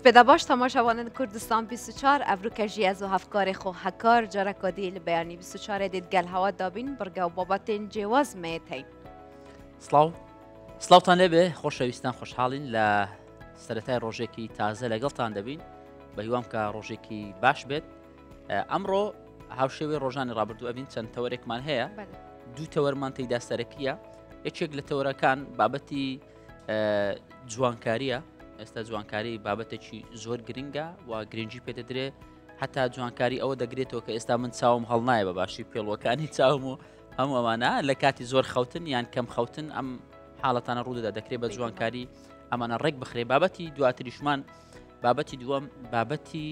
Spêdabaş temaşavanên Kurdistan 24 evrûke jî ez û hevkarê xwe hekar carek adî li beyanî 24 dê gel hewa dabîn birgew babatên cêwaz me teyn. Slav Slavtan lêbê xşewîstan xşhalîn لە سەتای ڕۆژێکی تازە لەگەڵتان دەبین بە هیوام کە ڕۆژێکی باش بێت ئەمڕۆ هاوشێوی ڕۆژانی ڕابردو ئەبین چەند تەوەرێکمان هەیە دوو تەوەرمان تێدا سەرەکیە یەکێک لە تەوەرەکان بابەتی جوانکاریە ئێستا جوانکاری بابەتێکی زۆر گرنگە و گرنگجی پێدەدرێت حتا جوانکاری ئەوە دەگرێتەوە کە ئێستا من چاوم هەڵنایە بە باشی پێڵەکانی چاوم و هەموو ئەمانە لە کاتی زۆر خەوتن یان کەم خەوتن ئەم حاڵەتانە ڕوودەدا دەکرێت بە جوانکاری ئەمانە ڕێک بخرێ بابەتی دواتریشمان بابەتی دووەم بابەتی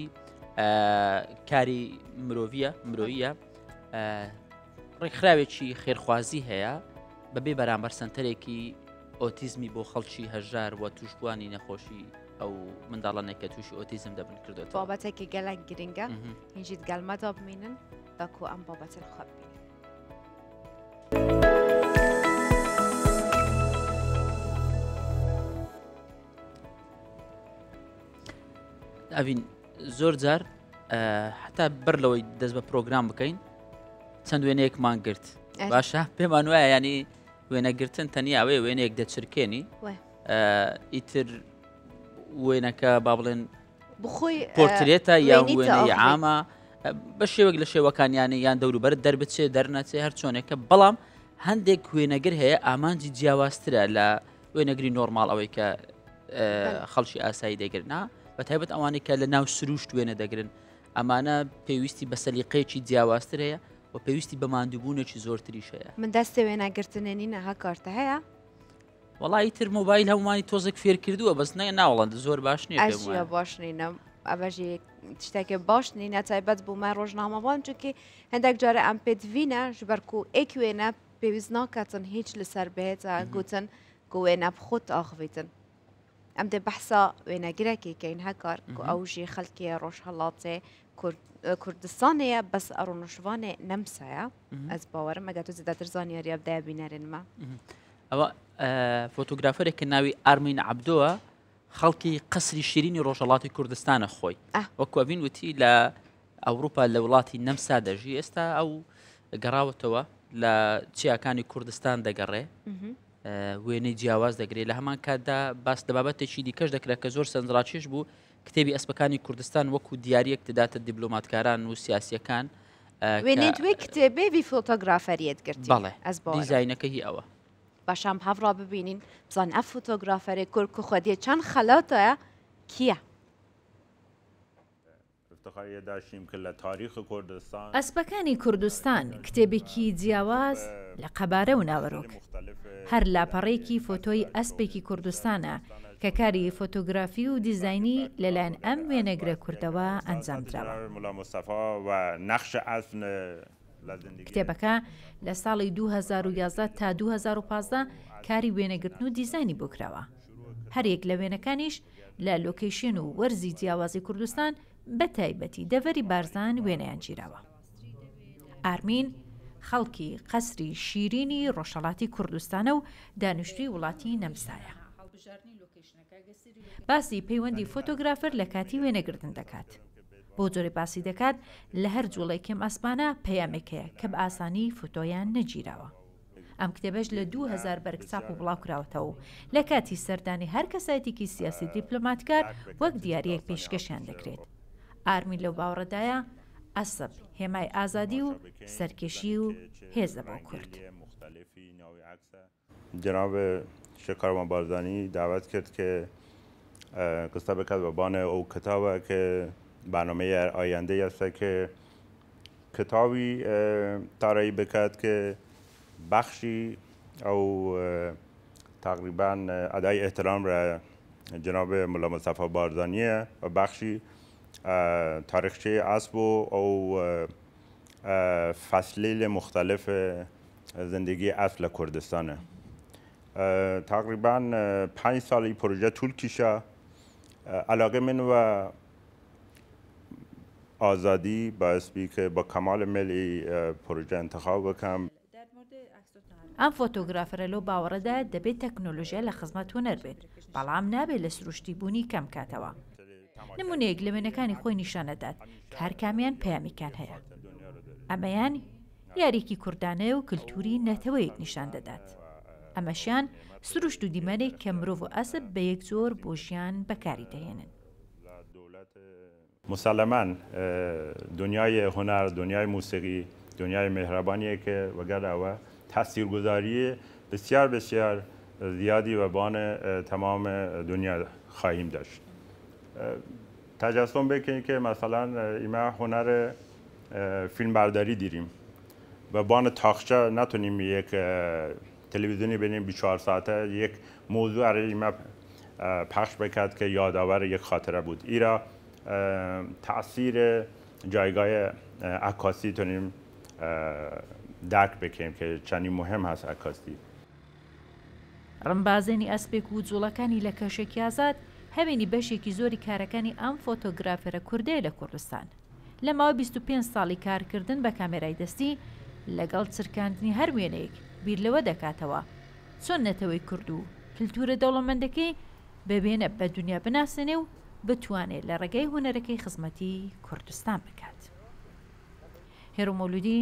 کاری مرۆڤە مرۆیە ڕێکخراوێکی خێرخوازی هەیە بەبێ بەرامبەر سنتەرێکی ئۆتیزمی بۆ خەڵکی هەژار و توشتوانی نەخۆشی ئەو منداڵانێککە تووشی ئۆتیزم دەبن کردێت بابەتێکی گەلک گرنگە هینجیت گەلمەدا بمێنن بەکو ئەم بابەتن خەبی. ئەین زۆر جار حتا بەر لەوەی دەست بە پرۆگرام بکەین چەند وێنەیەکمان گرت باشە پێمان وایە ینی وێنەگرتن تەنیا ئەوەیە وێنەیەک دەچرکێنی ئیتر وێنەکە با بڵێن بخۆی پۆرترێتە یا وێنەی ئامە بە شێوەک لە شێوەکانیانە یان دەوروبەر دەربچێ دەرنەچێ هەر چۆنێکە بەڵام هەندێک وێنەگر هەیە ئامانجی جیاوازترە لە وێنەگری نۆرمال ئەوەی کە خەڵکی ئاسایی دەگرنا بە تایبەت ئەوانەی کە لە ناو سروشت وێنە دەگرن ئەمانە پێویستی بە سەلیقەیەکی جیاوازتر هەیە و پێویستی بە مادوبوونێکی زۆرتریش هەیە من دەستێ وێناگرتنێنی نەها کارتە هەیە وڵی تر مۆبایل هەمانی تۆزێک فێر کردووە بەس نە ناوەڵند زۆر باش نیە باش نینە ئەبژی تشتێکی باش نین نەتایبەت بوو مە ڕۆژنامەوان چکی هەندێک جارە ئەم پێت وینە ji بەر و ئێکوێنە پێویست ناکاتن هیچ لەسەر بێت گوتن گوێنە خۆت ئاخوێتن ئەم دێ بەحسا وێنەگرەکێکین هەکار ئەو ژی خەلکی ڕۆژ هەڵاتێ کوردستانەیە بەس ئەڕۆنشوانێ نەمسایە ئەس باوەرم ئەگە تو زیاتر زانیاریە بدای بینەرێنمە ئەوە فۆتۆگرافەرێککە ناوی ئارمین عبدووە خەڵکی قسری شیرینی ڕۆژەڵاتی کوردستانە خۆی وەکوین وتی لە ئەوروپا لە وڵاتی نەمسا دەژی ئێستا ئەو گەڕاوەتەوە لە چیاکانی کوردستان دەگەڕێ وێنەی جیاواز دەگرێت لە هەمان کاتدا باس دەبابەتێکی دیکەش دەکرا کە زۆر سندراچێش بوو کتێبی ئەسپەکانی کوردستان وەکو دیارەک دەداتە دیبلۆماتکاران و سیاسیەکان وێنێت وێ کتێبێوی فۆتۆگرافەریت گرت بەڵێ ئەس دیزینەکە هی ئەوە باشم هەڕا ببینین بزان ئە فۆتۆگرافەرێک کورک و خودێ چەند خەلاتە کیە؟ ئەسپەکانی کوردستان کتێبێکی جیاواز لە قەبارە و ناوەڕۆک هەر لاپەڕێکی فۆتۆی ئەسپێکی کوردستانە کە کاری فۆتۆگرافی و دیزینی لەلایەن ئەم وێنەگرە کوردەوە ئەنجامدراوە کتێبەکە لە ساڵی 2011 تا 2015 کاری وێنەگرتن و دیزانی بۆ کراوە هەرێک لە وێنەکانیش لە لۆکیشن و وەرزی جیاوازی کوردستان بە تایبەتی دەڤری بارزان وێنەیان گیرراوە ئارمین خەڵکی قەسری شیرینی ڕۆژەڵاتی کوردستانە و دانیشتوی وڵاتی نەمسایە. باسی پەیوەندی فۆتۆگرافر لە کاتی وێنەگرتن دەکات. بۆ جۆرە باسی دەکات لە هەر جوڵێکم ئەسمانە پەیامێکەیە کە بە ئاسانی فۆتۆیان نەگیراوە. ئەم کتێبەش لە 2000 بەرگ چاپ و بڵاوکراوەتەوە لە کاتی سەردانی هەر کەسایەتێکی سیاسی دیپلماتکار وەک دیارەک پێشکەشیان دەکرێت. ئارمی لەو باوڕەدایە ئەسب هێمای ئازادی و سەرکێشی و هێزە بۆ کورد. جناب شکارمان بارزانی دعوت کرد که قصه به بان او کتاب که برنامه آینده است که کتابی طراحی بکد که بخشی او تقریبا ادای احترام را جناب ملا مصطفی بارزانی و بخشی تاریخچه اسب و او فصلیل مختلف زندگی اصل کردستانه تقریبا پنج سال پروژه طول کشه علاقه من و آزادی باعث بی که با کمال ملی پروژه انتخاب بکەم ئەم فۆتۆگرافرە لەو باوەڕەدا دەبێت تەکنۆلژیە لە خزمەت هوەر بێت بەڵام نابێت لە سروشتی بوونی کەم کاتەوە نمونەیەک لە وێنەکانی خۆی نیشانەدات کارکامیان پامیکان هەیە ئەمەیان یاریکی کوردانە و کللتوری نەتەوەیەک نیشان دەدات ئەمەشیان سروشت دو دیمن که مروف و یک به یک جور بوشیان بەکاری دهینن. مسلمان دنیای هنر دنیای موسیقی دنیای مهربانی که وگر او تاثیرگذاری بسیار بسیار زیادی و بان تمام دنیا خواهیم داشت تجسم بکنید که مثلا ایما هنر فیلم برداری دیریم و بان تاخچه نتونیم یک تلویزیونی بینیم چهار ساعته یک موضوع علیه پخش بکرد که یادآور یک خاطره بود ایرا تاثیر جایگاه عکاسی تونیم درک بکیم که چنین مهم هست ئەکەستی ڕمبازێنی ئەسپێک و جوڵەکانی لە همینی بشه بەشێکی زوری کارەکانی ام فوتوگرافر کوردی لە کوردستان 25 سالی کار کردن کارکردن بە دستی، دەستی لەگەڵ چرکاندنی هەر ایک. بیر لەوە دەکاتەوە چۆن نەتەوەی کورد و کللتورە دەوڵەمەندەکەی ببێنە بە دنیا بناسێنێ و بتوانێت لە ڕێگەی هوەرەکەی خزمەتی کوردستان بکات. هێرمۆلودی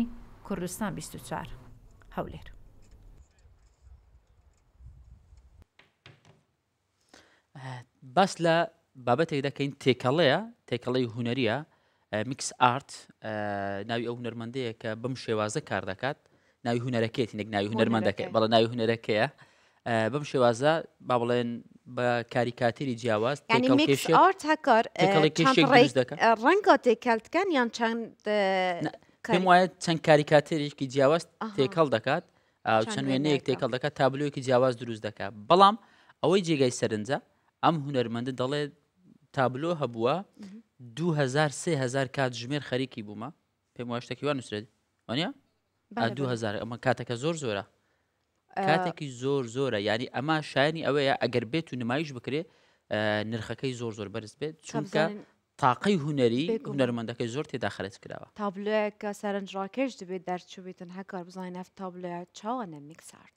کوردستان 24 هەولێر. باس لە بابەتێک دەکەین تێکەڵەیە تێکەڵی هوەریە میکس ئارت ناوی ئەو هوەرمەندەیە کە بم شێوازە کار دەکات ناوی هوەرەکەێتی نەک ناوی هوەرمەندەکەی بەڵە ناوی هوەرەکەیە بەم شێوازە با بڵێن بە کاریکاتری جیاواز ڕەنگە تێککەلتکەن یان چەند پێم وایە چەند کاریکاتێریشکی جیاواز تێکەڵ دەکات چەند وێنەیەک تێکەڵ دەکات تابلوۆکی جیاواز دروست دەکات بەڵام ئەوەی جێگای سەرنجە ئەم هوەرمەندە دەڵێ تابلۆ هەبووە 2000 3000 کات ژمێر خەریکی بوومە پێم واشتەکیوان نووسێت وانە؟ دوهزار ئەمە کاتەکە زۆر زۆرە کاتێکی زۆر زۆرە ینی ئەما شایانی ئەوەیە ئەگەر بێت و نمایش بکرێ نرخەکەی زۆر زۆر بەرز بێت چونکە تاقی هوەری هوەرمەندەکەی زۆر تێدا خەرج کراوە تابلوەکە سەرنجڕاکەش دەبێت دەرچوبێتن هەکار بزانین نەف تابلوە چاوەنە میکسارد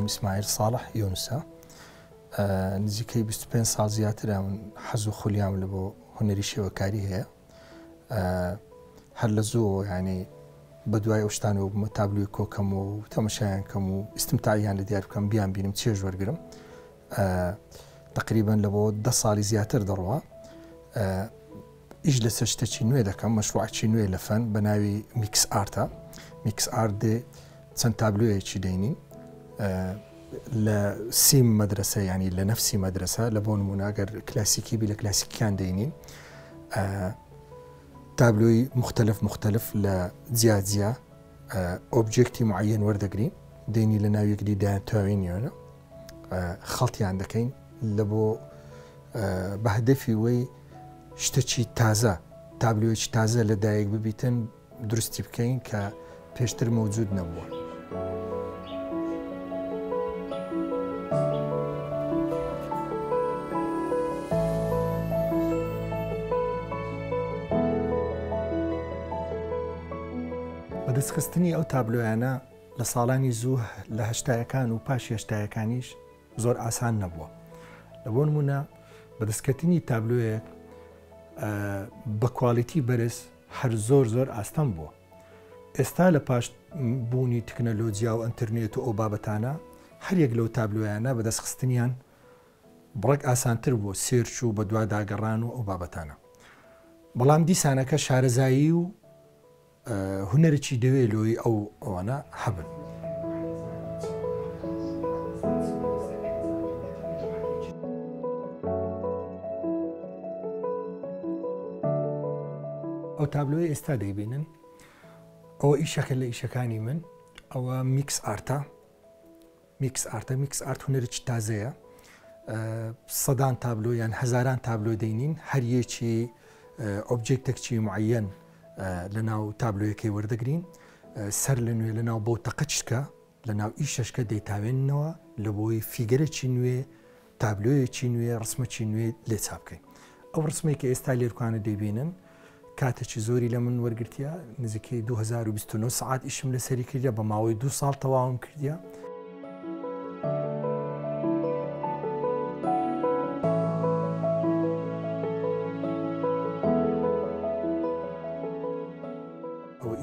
ناوم ئیسماعیل ساڵح یۆنسا نزیکەی 25 سال زیاتر من حەز و خولیام لە بۆ هوەری شێوەکاری هەیە هەر لە زۆ ینی بە دوای ئەوشتان و مەتابلوی کۆکەم و تەمەشایان کەم و ئستمتاعیان لە دیار بکەم بیان بینم چێژ وەرگرم تقریبان لە بۆ ده ساڵی زیاتر دەڕوە ئیش لە سەشتەچی نوێ دەکەم مەشوعچی نوێ لە فەن بە ناوی میکس ئارتە میکس ئاردێ چەند تابلوەیەکی دەینین لە سیم مەدرسە ینی لە نەفسی مەدرسە لە بۆ نموناگەر کلاسیکی بی لە کلاسیکیان دەینین تابلۆی مختلف مختلف لە جیاجیا ئۆبجێکتی معەن وەردەگرین دێنی لە ناویەکری داتەوینیۆنە خەڵتیان دەکەین لە بۆ بەهدەفی وەی شتەچی تازە تابلۆیکی تازە لەدایک ببیتن درستی بکەین کە پێشتر مەوجود نەبووە. دەستخستنی ئەو تابلۆیانە لە ساڵانی زوو لە هەشتایەکان و پاش هێشتایەکانیش زۆر ئاسان نەبووە لە بۆ نمونە بەدەستکەتنی تابلوەیەک بە کوالیتی بەرز هەر زۆر زۆر ئاستەم بووە ئێستا لە پاش بوونی تکنەلۆجییا و ئەتررنێت و ئەو بابەتانە هەرێک لەو تابلۆیانە بەدەستخستنیان بڕێک ئاسانتر بوو سێرچ و بە دوواداگەڕان و ئەو بابەتانە بەڵام دیسانەکە شارەزایی و هوەرێکی دەوێت لۆی ئەو ئەوانە هەبن. ئەو تابلۆی ئێستا دەیبینن ئەوە ئیشەکە لە ئیشەکانی من ئەوە میکس ئارتە میکس ئارتە میکس ئارت هوەرێکی تازەیە سەدان تابلۆ یان هەزاران تابلۆ دەینین هەر یەکی ئۆبجێکتێکچی معەن لە ناو تابلویەکەی وەردەگرین سەر لە نوێ لە ناو بۆ تەقەچکە لە ناو ئیشەشکە دەیتاوێننەوە لە بۆی فیگەرەی نوێ تابلۆیەکی نوێ ڕسممەچی نوێ لێ چاپکەین ئەو ڕسمی کە ئێستا لێرکانە دەیبینن کاتێکی زۆری لە من وەرگرتە نزیکەی 2029 سعات ئیشم لە سەری کردە بە ماوەی دو ساڵ تەواوم کردە.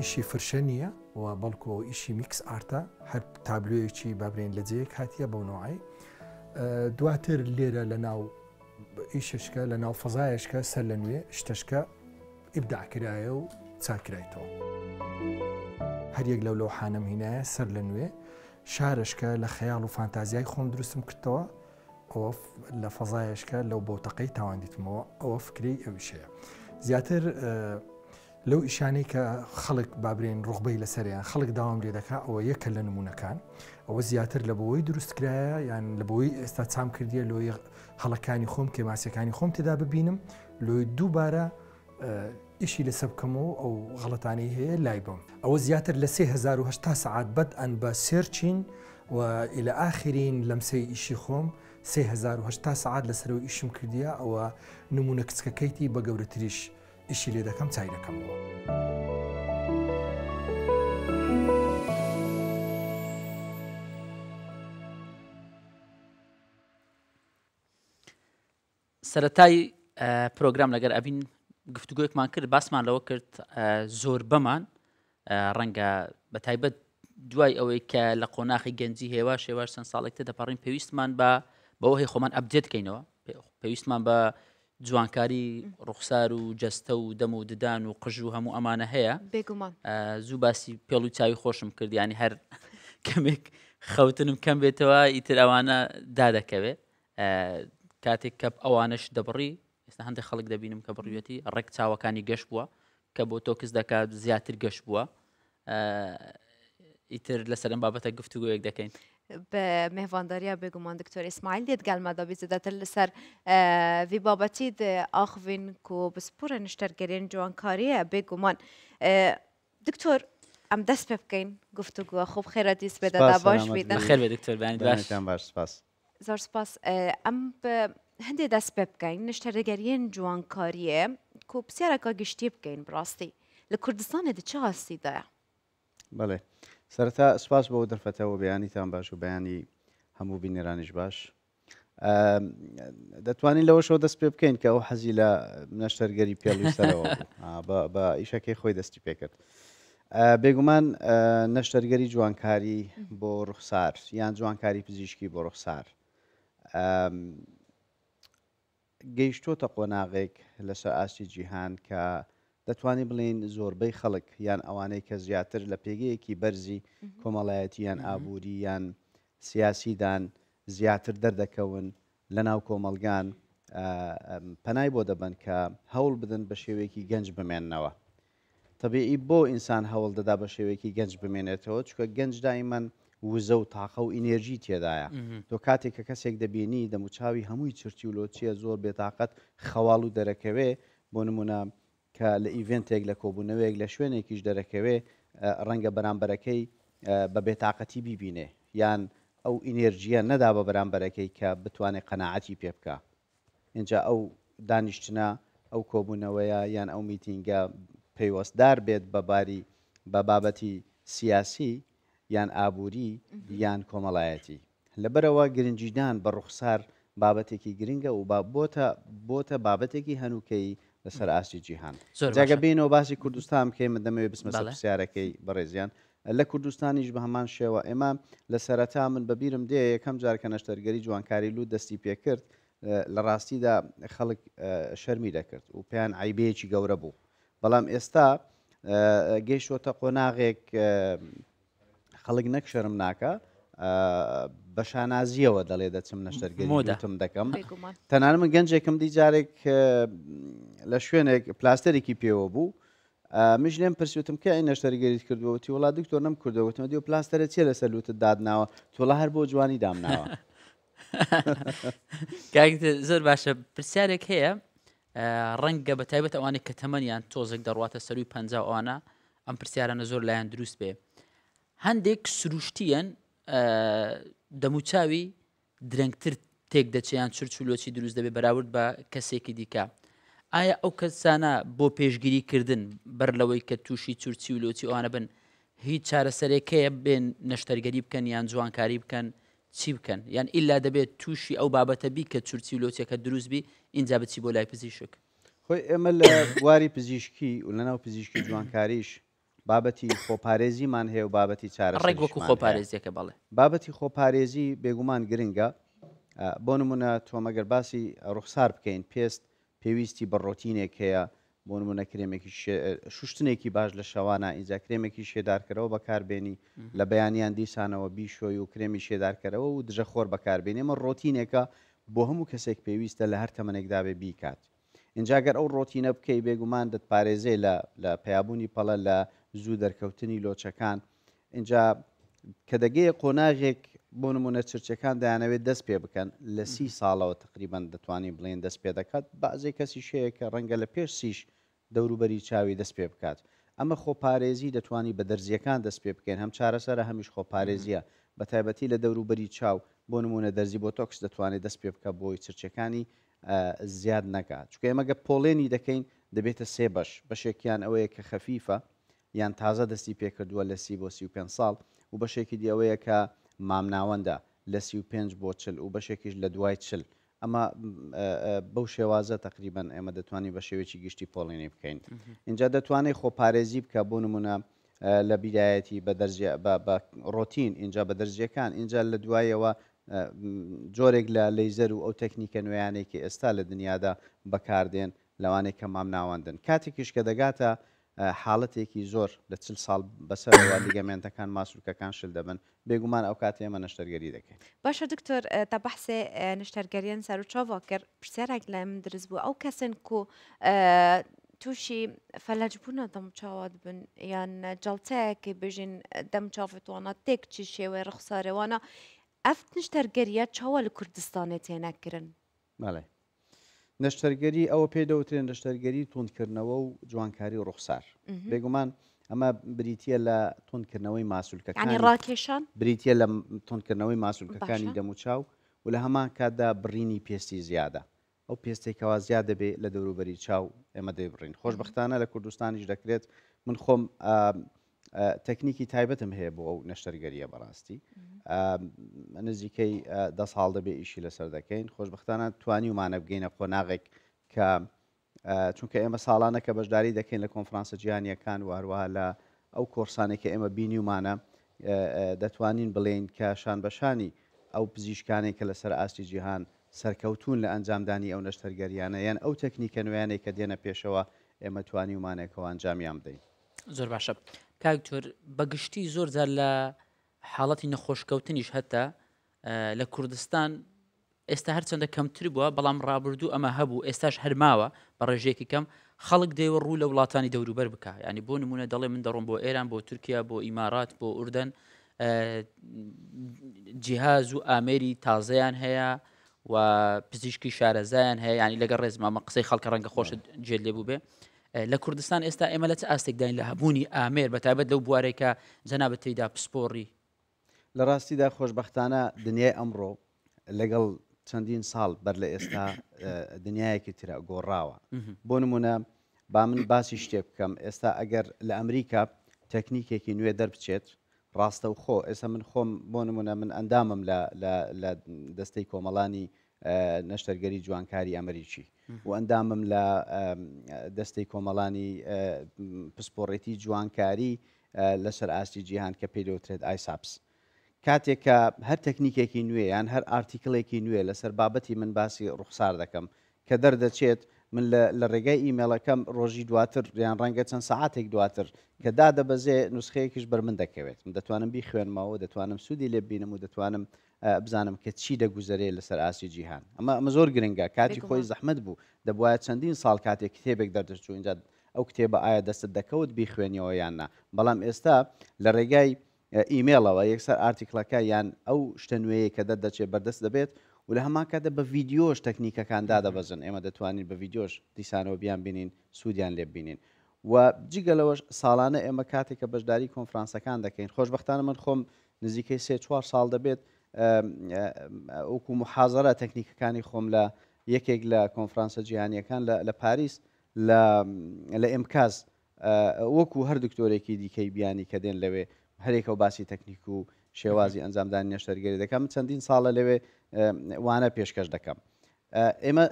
ئیشی فرشە نییە و بەڵکۆ ئیشی میکس ئارتە هەر تابلوەیەکی بابرێن لە جەیەک هاتیە بەو نوعی دواتر لێرە لە ناو ئیششکە لە ناو فەزایشکە سەر لە نوێ شتشکە ئیبداکرایە و چاکرایتەوە. هەریەک لەو لەو حانم هینایە سەر لە نوێ شارشکە لە خەیاڵ و فانتازیای خۆم دروستم کردەوە ئەوە لە فەزایشکە لەو بۆتەقەی تاوان دیتمەوە ئەوە فکری ئەوشەیە. زیاتر لەو ئیشانەی کە خەڵک بابرێن ڕوخبەی لەسەریان خەڵک داوام لێ دەکا ئەوە یەکە لە نمونونەکان ئەوە زیاتر لە بەوەی دروستکرایە یان لە بەوەی ئێستا چام کردیە لۆی هەڵەکانی خۆم کێماسیەکانی خۆم تێدا ببینم لۆی دووبارە ئیشی لەسە بکەمەوە ئەو غەڵەتانی هەیە لای بم ئەوە زیاتر لە 1970 سعات بەد ئەن بە سێرچین و إلى ئاخرین لەمسەی ئیشی خۆم 1970 سعات لەسەرەوە ئیشم کردیە ئەوە نمونە کچکەکەیتی بە گەورەتریش ئیشی لێ دەکەم چای دەکەمەوە. سەتای پرۆگرام لەگەر ئەبین گفتوگویەکمان کرد باسمان لەوە کرد زۆر بەمان ڕەنگە بە تایبەت دوای ئەوەی کە لە قۆناخی گەنجی هێوا شێواش چەند ساڵێکتە دەپەڕین پێویستمان بە بەوە هی خۆمان ئەبجێتکەینەوە پێویستمان بە جوانکاری ڕوخسار و جستە و دەم و ددان و قژ و هەموو ئەمانە هەیە بێگومان زوو باسی پێڵ و چاوی خۆشم کردیانی هەر کەمێک خەوتنم کەم بێتەوە ئیتر ئەوانە دادەکەوێت کاتێک کەپ ئەوانش دەبڕی ئێستا هەندێک خەڵک دەبینم کە بڕویەتی ڕێک چاوەکانی گەشت بووە کە بۆ تۆ کەس دەکات زیاتر گەشت بووە ئیتر لەسەر ئەم بابەتە گفتوگوۆیەک دەکەین به مهوانداری بگو من دکتر اسماعیل دید گل مدابی زده تل سر وی بابتی ده آخوین کو بسپور نشترگرین کاریه بگو من دکتر ام دست گفته گفتگو خوب خیره دیس بده دا باش بیدن خیر به دکتر بینید باش باش سپاس زار سپاس ام هنده دست ببکین نشترگرین جوانکاریه کو بسیار اکا گشتی بکین براستی لکردستان ده چه هستی بله سەرتا سپاس بۆ دەرفەتەوە بەیانیتان باش و بەیانی هەموو بینێرانیش باش. دەتوانین لەوەشەوە دەست پێ بکەین کە ئەو حەزی لە نەشتەرگەری پێڵیسەرەوە بە ئیشەکەی خۆی دەستی پێکرد. بێگومان نەشتەرگەری جوانکاری بۆ ڕوخسار یان جوانکاری پزیشکی بۆ ڕوخسار. گەیشتۆتە قۆناغێک لەسەر ئاستی جیهان کە دەتوانانی بڵین زۆربەی خەڵک یان ئەوانەی کە زیاتر لە پێگەیەکی بەرزی کۆمەڵایەتی یان ئابووری یان سیاسیدان زیاتر دەردەکەون لە ناو کۆمەلگان پەنای بۆ دەبن کە هەوڵ بدن بە شێوەیەکی گەنج بمێننەوە. تەبیعی بۆ ئینسان هەوڵ دەدا بە شێوەیەکی گەنج بمێنێتەوە چکە گەنج دایمەن وزە و تاقە و ئینێژی تێدایە تۆ کاتێک کە کەسێک دەبینی دەموچاوی هەمووی چرتی و لۆچیە زۆر بێتاقەت خەواڵ و دەرەکەوێ بۆ نمونە کە لە ئیڤێنتێک لە کۆبوونەوەیەک لە شوێنێکیش دەرەکەوێ ڕەنگە بەرامبەرەکەی بە بێتاقەتی بیبینێ یان ئەو ئینێرژیە نەدا بە بەرامبەرەکەی کە بتوانێت قەنەعاتی پێ بکە اینجا ئەو دانیشتە ئەو کۆبوونەوەیە یان ئەو میتینگە پەیوەستدار بێت بەباری بە بابەتی سیاسی یان ئابووری یان کۆمەڵایەتی لەبەرەوە گرنجیدان بە ڕوخسار بابەتێکی گرنگە و بۆتە بابەتێکی هەنووکەی لەسەر ئاسی جیهان جاگە بینەوە باسی کوردستان بکەین من دەمەوێت بسمە پرسیارەکەی بەڕێزیان لە کوردستانیش بە هەمان شێوە ئێمە لە سەرەتا من بەبیرم دێ یەکەم جارکە نەشتەرگەری جوانکاری لو دەستی پێکرد لە ڕاستیدا خەڵک شەرمی دەکرد و پێیان عیبەیەکی گەورە بوو بەڵام ئێستا گەیشتە قۆناغێک خەڵک نەک شەرم ناکە بە شانازیەوە دەڵێ دەچم نەشتەرگەریتم دەکەم تەنانە من گەنجێکم دیجارێک لە شوێنێک پلاستەرێکی پێوە بوو مژنێم پرسیوتم کە ئەین نەشتەرگەریت کردووەتی وڵات دکتۆر نم کردەوەتمە دیو پلاستەرە چێ لە سەلووتت دادناوە تۆڵە هەر بۆ جوانی دامناوە زۆر باشە پرسیارێک هەیە ڕەنگە بە تایبەت ئەوانێک کە تەمەنیان تۆزێک دەڕاتە سەروی پ ئەوانە ئەم پرسیارانە زۆر لایەن دروست بێ هەندێک سروشتیان دەموچاوی درەنگتر تێک دەچیان چرچولۆچی دروست دەبێ بەراورد بە کەسێکی دیکە. ئایا ئەو کەسانە بۆ پێشگیریکردن بەر لەوەی کە تووشی چورچی و لۆچی ئەوانە بن هیچ چارەسەرێکەیە بێن نەشتەرگەری بکەن یان جوانکاری بکەن چی بکەن یان ئللا دەبێت تووشی ئەو بابەتە بی کە چورچی و لۆچیەکە دروستبی اینجا بچی بۆ لای پزیشک. خۆی ئێمە لە واری پزیشکی و لەناو پزیشکی جوانکاریش بابەتی خۆپارێزیمان هەیە و بابەتی چارە ڕێگوەکو خۆپارێزیەکە بڵێ بابەتی خۆپارێزی بێگومان گرنگە بۆ نمونە تۆمەگەر باسی ڕوخسار بکەین پێست پێویستی بەڕۆتینێک هەیە بۆ نمونە کرێمێکی شوشتنێکی باش لە شەوانە ئینجا کرێمێکی شێدارکەرەوە بەکاربێنی لە بەیانیان دیسانەوە بیشۆی و کرێمی شێدارکەرەوە و دژە خۆر بەکاربێنێ مە ڕۆتینێکە بۆ هەموو کەسێک پێویستە لە هەر تەمەێکدابێ بیکات. اینجاگەر ئەو ڕۆتینە بکەی بێگومان دەت پارێزێ لە پیابوونی پەڵە لە زوو دەرکەوتنی لۆچەکان اینجا کە دەگەیە قۆناغێک بۆ نمونە چرچەکان دایانەوێت دەست پێ بکەن لە سی ساڵەوە تقریبان دەتوانین بڵێن دەست پێ دەکات بازێ کەسی شەیە کە ڕەنگە لە پێش سیش دەوروبەری چاوی دەست پێ بکات ئەمە خۆپارێزی دەتوانی بە دەرزیەکان دەست پێ بکەین هەم چارەسەرە هەمیش خۆپارێزیە بە تایبەتی لە دەوروبەری چاو بۆ نمونە دەرزی بۆ تۆکس دەتوانێت دەست پێ بکە بۆی چرچەکانی زیاد نەکات چکە ئێمەگە پۆڵێنی دەکەین دەبێتە سێ بەش بەشێکیان ئەوەیە کە خەفیفە یان تازە دەستی پێکردووە لە سی بۆ سی5 ساڵ و بەشێکی دیەوەیە کە مامناوەندە لە سی5 بۆ چل و بەشێکیش لە دوای چل ئەمە بەو شێوازە تقریبان ئێمە دەتوانانی بە شێوێکی گشتی پۆڵینی بکەین اینجا دەتوانێت خۆپارێزی بکە بۆ نمونە لە بیدایەتی بە ڕۆتین اینجا بە دەرجەکان اینجا لە دوایەوە جۆرێک لە لەیزەر و ئەو تەکنیکە نوێیانێکی ئێستا لە دنیادا بەکاردێن لەوانێک کە مام ناوەندن کاتێکیش کە دەگاتە حاڵەتێکی زۆر لە چل ساڵ بەسەر لیگەمێنتەکان ماسوورکەکان شل دەبن بێگومان ئەو کات ئێمە نەشتەرگەری دەکەین باشە دکتۆر تا بەحسێ نشتەرگەریان سەر و چاوا کرد پرسیارێک لایم درست بوو ئەو کەسن کو تووشی فەلەجبوونە دەمچاوات بن یان جڵتەیەکی بژین دەمچافتوانە تێک چی شێوێ ڕخسارێوانە ئەفت نشتەرگەریە چاوە لە کوردستانێت تێنەکردن. بەڵێ نەشتەرگەری ئەوە پێ دەوترێن نەشتەرگەری تونندکردنەوە و جوانکاری ڕوخسار بێگومان ئەمە بریتە لە تونندکردنەوەی ماسوولکەکانی ڕاکێشان بریتە لە تونندکردنەوەی ماسوولکەکانی دەموچاو و لە هەمان کاتدا برینی پێستی زیادە ئەو پێستێکەوە زیاد دەبێت لە دەوروبەری چاو ئێمە دەیبڕین خۆشببختانە لە کوردستانیش دەکرێت من خۆم تەکنیکی تایبەتم هەیە بۆ ئەو نەشتەرگەریە بەڕاستی نزیکەی دە ساڵ دەبێ ئیشی لەسەر دەکەین خۆشببختانە توانی ومانە بگەینە قۆناغێک کە چونکە ئێمە ساڵانە کە بەشداری دەکەین لە کۆنفرانسە جیهانیەکان وهروەها لە ئەو کۆرسانێکی ئێمە بینیومانە دەتوانین بڵێن کە شان بەشانی ئەو پزیشکانێک کە لەسەر ئاستی جیهان سەرکەوتون لە ئەنجامدانی ئەو نەشتەرگەریانە یان ئەو تەکنیکە نوێنێک کە دێنە پێشەوە ئێمە توانی ومانێکەوە ئەنجامیان بدەین زۆر باشە. کاکتۆر بەگشتی زۆر جار لە حاڵەتی نەخۆشکەوتنیش هەتا لە کوردستان ئێستا هەرچەندە کەمتر بووە بەڵام ڕابردوو ئەمە هەبوو ئێستاش هەرماوە بە ڕێژێکی کەم خەڵک دەیوە ڕوو لە وڵاتانی دەوروبەر بک ینی بۆ نمونە دەڵێ من دەڕۆم بۆ ئێران بۆ تورکیا بۆ ئیمارات بۆ ئوردەن جیهاز و ئامێری تازەیان هەیە و پزیشکی شارەزایان هەیە ینی لەگە ڕێزمامە قسەی خەڵکە ڕەنگە خۆش جێ لێبوو بێ لە کوردستان ئێستا ئێمە لە چ ئاستێکداین لە هەبوونی ئامێر بە تایبەت لەو بوارێکە جەنابەت تێدا پسپۆڕی لە ڕاستیدا خۆشببختانە دنیای ئەمڕۆ لەگەڵ چەندین ساڵ بەر لە ئێستا دنیایەکی ترە گۆڕاوە بۆ نمونە با من باسی شتێک بکەم ئێستا ئەگەر لە ئەمریکا تەکنیکێکی نوێ دەربچێت ڕاستە و خۆ ئێستا من خۆم بۆ نمونە من ئەندامم لە دەستەی کۆمەڵانی نەشتەرگەری جوانکاری ئەمریکی و ئەندامم لە دەستەی کۆمەڵانی پسپۆڕێتی جوانکاری لەسەر ئاستی جیهان کە پێی دەوترێت ئایساپس کاتێکە هەر تەکنیکێکی نوێ یان هەر ئارتیکلێکی نوێ لەسەر بابەتی من باسی ڕوخسار دەکەم کە دەردەچێت من لە ڕێگای ئیمێلەکەم ڕۆژی دواتر ڕیان ڕەنگە چەند سعاتێک دواتر کە دادەبەزێ نوسخەیەکیش بەر من دەکەوێت دەتوانم بیخوێنمەوە دەتوانم سوودی لێبینم و دەتوانم بزانم کە چی دەگوزارێ لەسەر ئاسی جیهان ئەمە ئەمە زۆر گرنگە کاتی خۆی زەحمت بوو دەبواە چەندین ساڵ کاتێک کتێبێک دەردەچوو اینجا ئەو کتێبە ئایا دەستت دەکەوت بیخوێنیەوە یاننا بەڵام ئێستا لە ڕێگای ئیمێڵەوە یەکسەر ئارتیکلەکە یان ئەو شتە نوێیە کە دەدەچێت بەردەست دەبێت و لە هەمان کاتە بە ڤیددیۆش تەکنیکەکاندا دەبەزن ئێمە دەتوانین بە ڤیددیۆش دیسانەوە بیان بینین سوودیان لێ بینین و جگەلەوەش ساڵانە ئێمە کاتێک کە بەشداری کۆنفرانسەکان دەکەین خۆشببختانە من خۆم نزیکەی سێ چوار ساڵ دەبێت وەکو محازرە تەکنیکەکانی خۆم لە یەکێک لە کۆنفرانسە جیهانیەکان لە پاریس لە ئمکاز وەکو هەر دکتۆرێکی دیکەی بیانی کە دێن لەوێ هەرێکە و باسی تەکنیک و شێوازی ئەنجامدان نەشتەرگەری دەکەم چەندین ساڵە لەوێ وانە پێشکەش دەکەم. ئێمە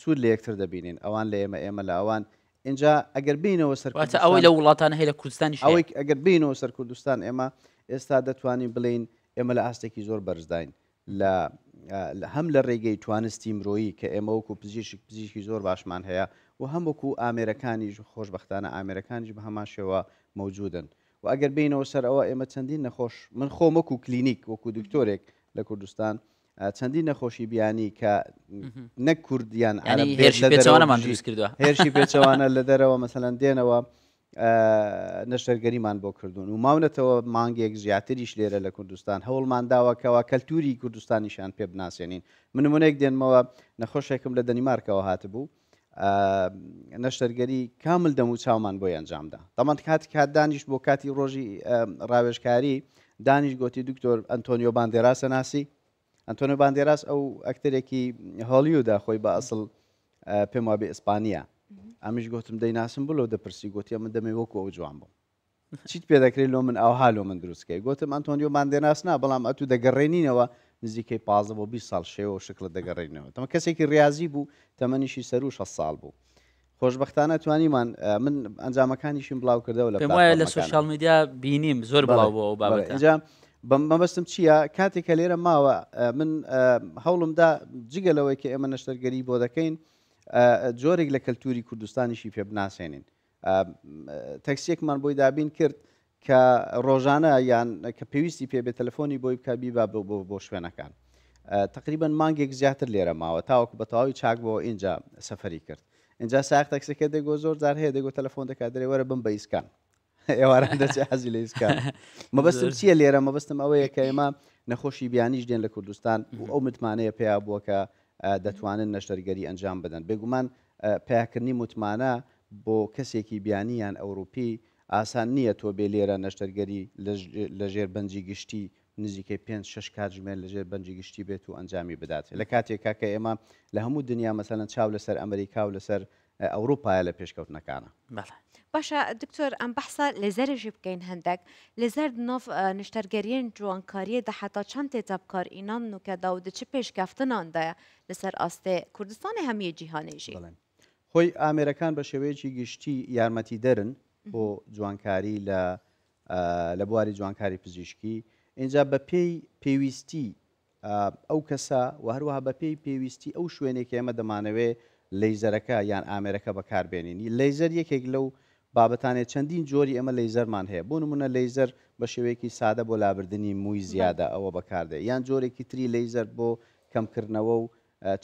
سوود لە یەکتر دەبینین ئەوان لە ئێمە ئێمە لە ئەوان اینجا ئەگەر بینەوە سەر ئەوەی لە وڵاتان هەیە لە کوردستانی ئەوەی ئەگەر بینەوە سەر کوردستان ئێمە ئێستا دەتوانین بڵین ئێمە لە ئاستێکی زۆر بەرزداین لە هەم لە ڕێگەی توانستی مرۆیی کە ئێمە وەکو پزیشک پزیشکی زۆر باشمان هەیە و هەم وەکو ئامێرەکانیش خۆشببختانە ئامێرەکانیش بە هەماشەوە مەوجودن و ئەگەر بینەوە سەر ئەوە ئێمە چەندین نەخۆش من خۆم وەکو کلینیک وەکو دکتۆرێک لە کوردستان چەندی نەخۆشی بیانی کە نەک کوردیان هێرشی پێچوانە لە دەرەوە مەسەەن دێنەوە نەشەرگەریمان بۆ کردوون و ماونەتەوە مانگێک زیاتریش لێرە لە کوردستان هەوڵمان داواکەوە کەلتوری کوردستانیشان پێ بناسیێنین منمونەیەک دێنمەوە نەخۆشێکم لە دەنیمارکەوە هاتبوو نەشتەرگەری کامل دەم و چاومان بۆی ئەنجامدا دەمان کات کات دانیش بۆ کاتی ڕۆژی ڕاوێژکاری دانیش گوتی دکتۆر ئەنتۆنیۆ باندێراسە ناسی ئەنتۆنیۆ باندێراس ئەو ئەکتەرێکی هۆلیودا خۆی بە ئەسڵ پێم وابێ ئیسپانیا ئەمیش گوتم دەیناسم بڵۆ دەپرسی گوتی من دەمێ وەکو ئەو جوان بوو چیت پێ دەکرێت لۆ من ئەو هالۆ من دروستکەی گوتم ئەتۆنیۆ مادێناسنا بەڵام ئەتو دەگەڕێنینەوە نزیکەی پازەوە 20 ساڵ شێوە شکلە دەگەڕێنەوە تەمە کەسێکی ریاضی بوو تەمەنیشی سەر و 6 ساڵ بوو. خۆشببختانە توانیمان من ئەنجامەکانیشیم بڵاو کردەوە لە وایە لە سوشال میدیا بینیم زۆر بڵاو بۆ بابەتجا مەبەستم چییە کاتێکە لێرە ماوە من هەوڵمدا جگەلەوەی کە ئێمە نەشتەرگەری بۆ دەکەین جۆرێک لە کەلتوری کوردستانیشی پێ بناسێنین تەکسیەکمان بۆی دابین کرد کە ڕۆژانە یان کە پێویستی پێبێت تەلفۆنی بۆی بکبی با بۆ شوێنەکان تقریبا مانگێک زیاتر لێرە ماوە تاوەکو بە تەواوی چاک بۆ اینجا سەفری کرد اینجا ساق تەکسەکە دەگۆ زۆر جار هەیە دەگو تەلفۆن دەکات دەێ وەرە بم بە ئیسکان ئێواران دەچێت حەزی لە ئیسکان مەبەستم چییە لێرە مەبەستم ئەوەیە کە ئێمە نەخۆشی بیانیش دێن لە کوردستان ئەو متمانەیە پێیا بووە کە دەتوانن نەشتەرگەری ئەنجام بدەن بێگومان پیاکردنی متمانە بۆ کەسێکی بیانیان ئەوروپی ئاسان نییە تۆ بێ لێرە نەشتەرگەری لە ژێر بەنجی گشتی نزیکەی پێ شش کاتژمێر لەژێر بەنجی گشتی بێت و ئەنجامی بدات لە کاتێکا کە ئێمە لە هەموو دنیا مەسەن چاو لەسەر ئەمریکا و لەسەر ئەوروپایە لە پێشکەوتنەکانە. باشە دکتۆر ئەم بەحسا لەزەرژی بکەین هەندێک لەزەر ناف نیشتەرگەریان جوانکاریە دە حتا چەند تێتە بکار ئینان نوکەدا و دچ پێشکەفتناندایە لەسەر ئاستێ کوردستانی هەمیە جیهانێژی خۆی ئامێرەکان بە شێوەیەکی گشتی یارمەتی دەرن بۆ جوانکاری لە لە بواری جوانکاری پزیشکی اینجا بە پێی پێویستی ئەو کەسە و هەروەها بە پێی پێویستی ئەو شوێنێک ئێمە دەمانەوێت لەیزەرەکە یان ئامێرەکە بەکاربێنینی لەیزەر یەکێک لەو بابەتانێ چەندین جۆری ئەمە لەیزەرمان هەیە بۆ نمونە لەیزەر بە شێوەیەکی سادە بۆ لابردننی مووی زیادە ئەوە بەکاردێ یان جۆرێکی تری لەیزەر بۆ کەمکردنەوە و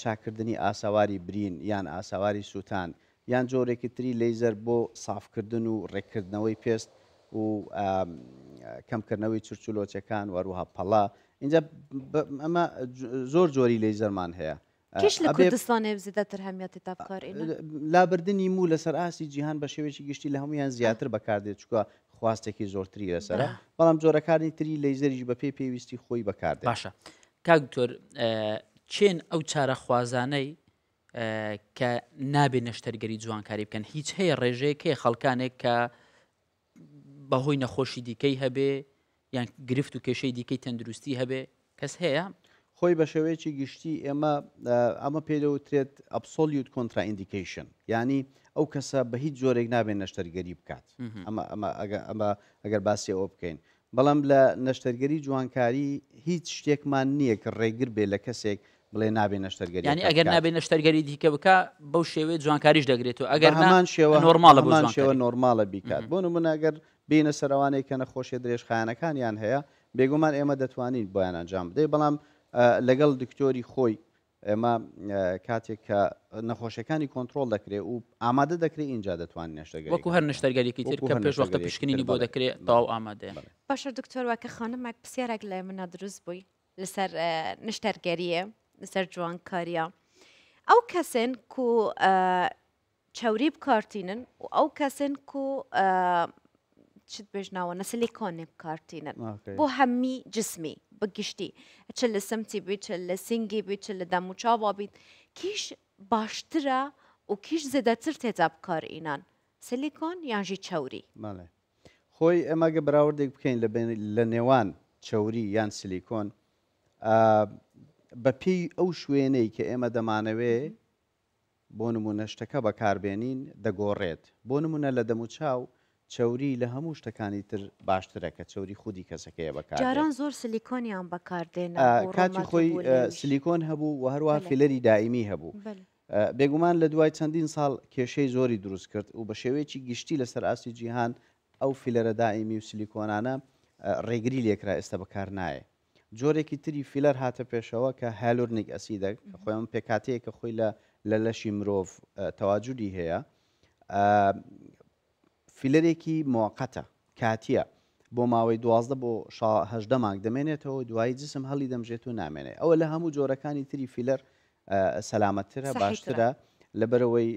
چاکردنی ئاساواری برین یان ئاساواری سووتان یان جۆرێکی تری لەیزەر بۆ سافکردن و ڕێککردنەوەی پێست و کەمکردنەوەی چرچولۆچەکان وەروها پەڵا اینجا ئەمە زۆر جۆری لەیزەرمان هەیە کیش لە کوردستانێ زیاتر هەمیەتی تاپکار لابردننی مو لەسەر ئاسی جیهان بە شێوێکی گشتی لە هەمویان زیاتر بەکاردێت چکە خواستێکی زۆرتری لەسەر بەڵام جۆرەکانی تری لەیزەریش بە پێی پێویستی خۆی بەکاردێت باشە کاکتۆر چێن ئەو چارە خوازانەی کە نابێ نەشتەرگەری جوانکاری بکەن هیچ هەیە ڕێژەیە کێ خەڵکانێک کە بەهۆی نەخۆشی دیکەی هەبێ یان گرفت و کێشەی دیکەی تەندروستی هەبێ کەس هەیە خۆی بە شێوەیەکی گشتی ئێمە ئەمە پێدەوترێت ئەپسۆلیوت کۆنترا ئیندیکیشن ینی ئەو کەسە بە هیچ جۆرێک نابێت نەشتەرگەری بکات ئەمە ئەگەر باسی ئەوە بکەین بەڵام لە نەشتەرگەری جوانکاری هیچ شتێکمان نییە کە ڕێگر بێ لە کەسێک بڵێ نابێ نەشتەرگەری ینی ئەگەر نابێ نەشتەرگەری دیکە بک بەو شێوێ جوانکاریش دەگرێت و ئەگەر هەمان شێوە نۆرمالە بۆمان شێوە نۆرمالە بیکات بۆ منەگەر بینە سەرەوانەی کە نەخۆشیە درێژخایەنەکانیان هەیە بێگومان ئێمە دەتوانین بۆیان ئەنجام بدەی بەڵام لەگەڵ دکتۆری خۆی ئێمە کاتێک کە نەخۆشیەکانی کۆنتترۆل دەکرێت و ئامادە دەکرێت اینجا دەتوان نشتەگە وەکو هەر نشتەرگەلێکی تر کە پێشوەختە پشکنینی بۆ دەکرێت تاو ئامادە باشە دکتۆرەوە کە خانممەک پرسیارێک لە منە دروست بووی لەسەر نشتەرگەریە لەسەر جوان کاریە ئەو کەسن کو چاوری بکارتینن و ئەو کەسن کو چیت بێژناوە نە سلیکۆنێ بکارتینن بۆ هەممی جسمی بگشتی چە لە سمتی بێت چە لە سنگی بێت چە لە دەموچاوا بیت کیش باشترە و کیش زێدەتر تێدا بکارئینان سلیکۆن یانژی چاوری خۆی ئەمەگە براوردێک بکەین لە نێوان چاوری یان سلیکۆن بە پێی ئەو شوێنەی کە ئێمە دەمانەوێت بۆ نمونە شتەکە بەکاربێنین دەگۆڕێت بۆ نمونە لە دەموچاو چوری لە هەموو شتەکانی تر باشترە کە چوری خودی کەسەکەیە بەکار جاران زۆر سلیکۆنیان بەکاردێن کاتی خۆی سلیکۆن هەبوو و هەروە فیلەری دائیمی هەبوو بێگومان لە دوای چەندین ساڵ کێشەی زۆری دروست کرد و بە شێوەیەکی گشتی لە سەر ئاسی جیهان ئەو فیلەرە دائیمی و سلیکۆنانە ڕێگری لێکرا ئێستا بەکار نایە جۆرێکی تری فیلەر هاتە پێشەوە کە هەلورنیک ئەسیدە خۆیان پێکاتەیە کە خۆی لە لە لەشی مرۆڤ تەواجودی هەیە فیلەرێکی موقعتە کاتیە بۆ ماوەی دوازدە بۆهدە مانگ دەمێنێتەوە دوایی جسم هەڵی دەمژێت و نامێنێ ئەوە لە هەموو جۆرەکانی تری فیلەر سەلامەتترە باشترە لەبەرەوەی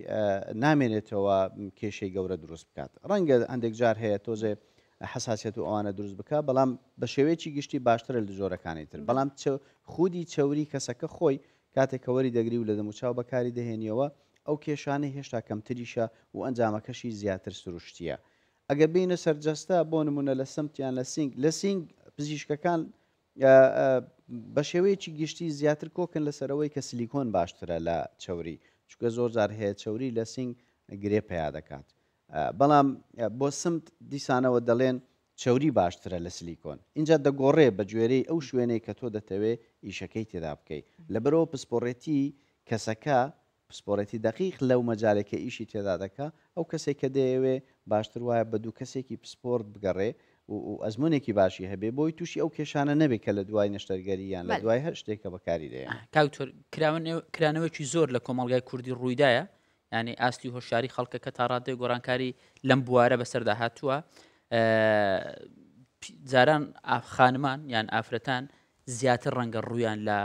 نامێنێتەوە کێشەی گەورە دروست بکات ڕەنگە هەندێک جار هەیە تۆزێ حساسیت و ئەوانە دروست بکە بەڵام بە شێوەیەکی گشتی باشترە لە جۆرەکانی تر بەڵام خودی چەوری کەسەکە خۆی کاتێکەوەری دەگری و لە دەموچاو بەکاری دەهێنیەوە ئەو کێشانەی هێشتا کەمتریشە و ئەنجامەکەشی زیاتر سروشتیە ئەگە بینە سەررجەستە بۆ نمونە لە سمتیان لە سنگ لە سنگ پزیشکەکان بە شێوەیەکی گشتی زیاتر کۆکن لەسەرەوەی کە سیلیکۆن باشترە لە چوری چکە زۆر جار هەیە چوری لە سنگ گرێ پیا دەکات بەڵام بۆ سمت دیسانەوە دەڵێن چوری باشترە لە سلیکۆن اینجا دەگۆڕێ بە گوێرەی ئەو شوێنەی کە تۆ دەتەوێ ئیشەکەی تێدا بکەیت لەبەرەوە پسپۆڕێتی کەسەکە پسپۆڕێتی دەقیق لەو مەجارێکە ئیشی تێدا دەکە ئەو کەسێک کە دەیەوێ باشتر وایە بە دوو کەسێکی پسپۆرت بگەڕێ و ئەزمونێکی باشی هەبێ بۆی تووشی ئەو کێشانە نەبێت کە لە دوای نەشتەرگەریان لە دوای هەر شتێکە بەکاری دەیە کاوتۆر کرانەوەکی زۆر لە کۆمەلگای کوردی ڕوویداە ینی ئاستی هۆشاری خەڵکە کە تاڕادێ گۆرانکاری لەم بوارە بەسەردا هاتووە جاران ئافخانمان یان ئافرەتان زیاتر ڕەنگە ڕوویان لە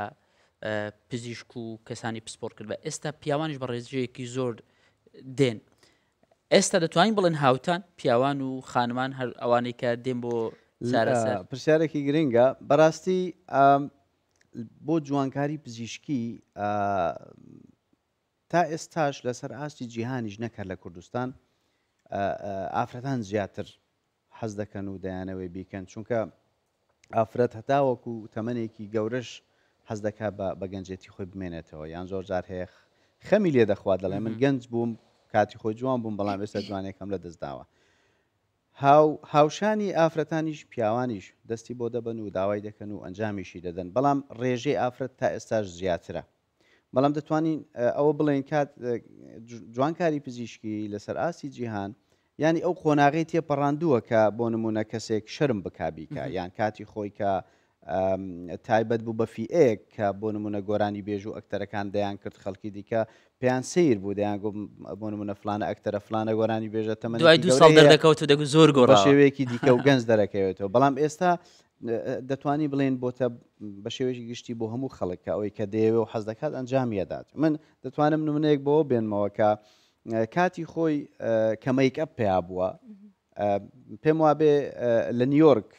پزیشک و کەسانی پسپۆرت کرد بە ئێستا پیاوانش بە ڕێزیەیەکی زۆر دێن ئێستا دەتوانین بڵێن هاوتان پیاوان و خانمان هەر ئەوانەی کە دێن بۆ پرسیارێکی گرنگە بەڕاستی بۆ جوانکاری پزیشکی تا ئێستاش لەسەر ئاستی جیهانیش نەکرد لە کوردستان ئافرەتان زیاتر حەز دەکەن و دەیانەوەی بیکەن چونکە ئافرەت هەتاوەکو و تەمەنێکی گەورەش حەز دەکا بە گەنجێتی خۆی بمێنێتەوە یان زۆر جار هەیە خەمی لێ دەخوا دەڵێ من گەنج بووم کاتی خۆی جوان بووم بەڵام ئێستا جوانێکم لە دەستداوە هاوشانی ئافرەتانیش پیاوانیش دەستی بۆ دەبن و داوای دەکەن و ئەنجامیشی دەدەن بەڵام ڕێژەی ئافرەت تا ئێستاش زیاترە بەڵام دەتوانین ئەوە بڵێن کات جوانکاری پزیشکی لەسەر ئاسی جیهان ینی ئەو خۆناغی تێپەڕاندووە کە بۆ نمونە کەسێک شرم بکبیکە یان کاتی خۆی کە تایبەت بوو بە فیئێک کە بۆ نمونە گۆرانی بێژ و ئەکتەرەکان دەیان کرد خەڵکی دیکە پێیان سیر بوو دەیان بۆ نمونە فلانە ئەکتەرە فلانە گۆرانی بێژە تەمە دوای دو ساڵ دەکەوت دەگو زۆر گۆڕ شێوەیەکی دیکە و گەنج دەرەکەوێتەوە بەڵام ئێستا دەتوانی بڵێن بۆتە بە شێوێکی گشتی بۆ هەموو خەڵک ئەوەی کە دەیەوێ و حەز دەکات ئەنجامیەدات من دەتوانم نمونەیەک بۆ بێنمەوە کە کاتی خۆی کەمەیکە پێیا بووە پێم وابێ لە نیویۆرک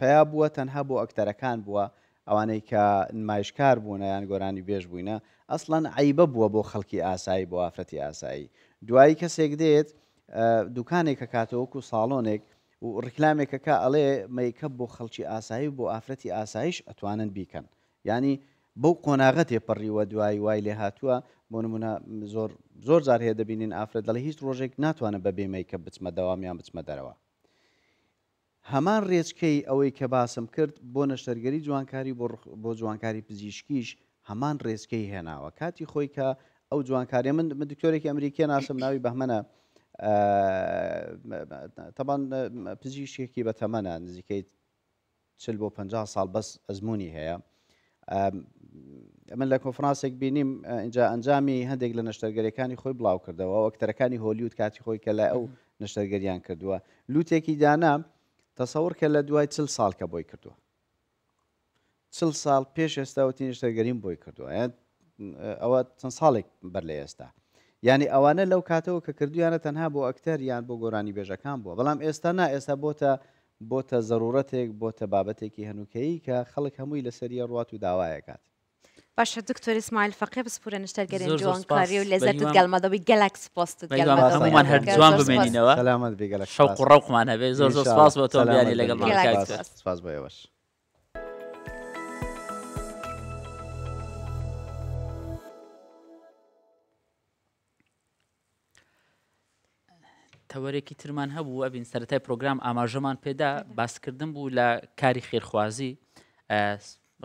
پیا بووە تەنها بۆ ئەکتەرەکان بووە ئەوانەی کە نمایشکار بوون یان گۆرانی بێژ بووینە ئەسڵەن عیبە بووە بۆ خەڵکی ئاسایی بۆ ئافرەتی ئاسایی دوایی کەسێک دێت دوکانێک کە کاتەوەکو ساڵۆنێک و ڕکلامێکەکە ئەڵێ مەیکەب بۆ خەڵکی ئاسایی بۆ ئافرەتی ئاسایش ئەتوانن بیکەن ینی بەو قۆناغە تێپەڕیوە دوای وای لێ هاتووە بۆ نمونە زۆر زار هەیە دەبینین ئافرەت دەڵی هیچ ڕۆژێک ناتوانە بەبێ مەیکە بچمە داوامیان بچمە دەرەوە هەمان ڕێچکەی ئەوەی کە باسم کرد بۆ نەشتەرگەری جوانکاری بۆ جوانکاری پزیشکیش هەمان ڕێزکەی هێناوە کاتی خۆی کە ئەو جوانکاری من دکتۆرێکی ئەمریکی ناسم ناوی بەمەە تەبان پزیشکێکی بە تەمەە نزیکەی چل بۆ 50 سال بەس ئەزمموی هەیە من لە کۆفرانسێک بینیم اینجا ئەنجامی هەندێک لە نەشتەرگەریەکانی خۆی بڵاو کردەوە وەکتەرەکانی هۆلیوت کاتی خۆی کە لە ئەو نەشتەرگەریان کردووە لوتێکی دانا تەسەور کە لە دوای چل ساڵکە بۆی کردووە چل ساڵ پێش ئێستاەوە تینشتە گەریم بۆی کردووە ئەوە چەند ساڵێک بەر لە ئێستا ینی ئەوانە لەو کاتەوە کە کردویانە تەنها بۆ ئەکتەر یان بۆ گۆرانی بێژەکان بووە بەڵام ئێستا نا ئێستا بۆتە بۆتە ضرورەتێک بۆتە بابەتێکی هەنوکەی کە خەڵک هەمووی لەسەریە ڕات و داوایەکات Başa doktor İsmail Fakih biz puren işler gelin Joan Kari ve lezzet gelmedi bir gelak spost gelmedi. Hamu man her Joan bemenine va. Selamet bir gelak. Şavq ravq man hebe zor zor spas bu tom yani legal man kaç. Spas bu yavaş. تەوەرێکی ترمان هەبوو ئەبین سەتای پرۆگرام ئاماژەمان پێدا باسکردن بوو لە کاری خێرخوازی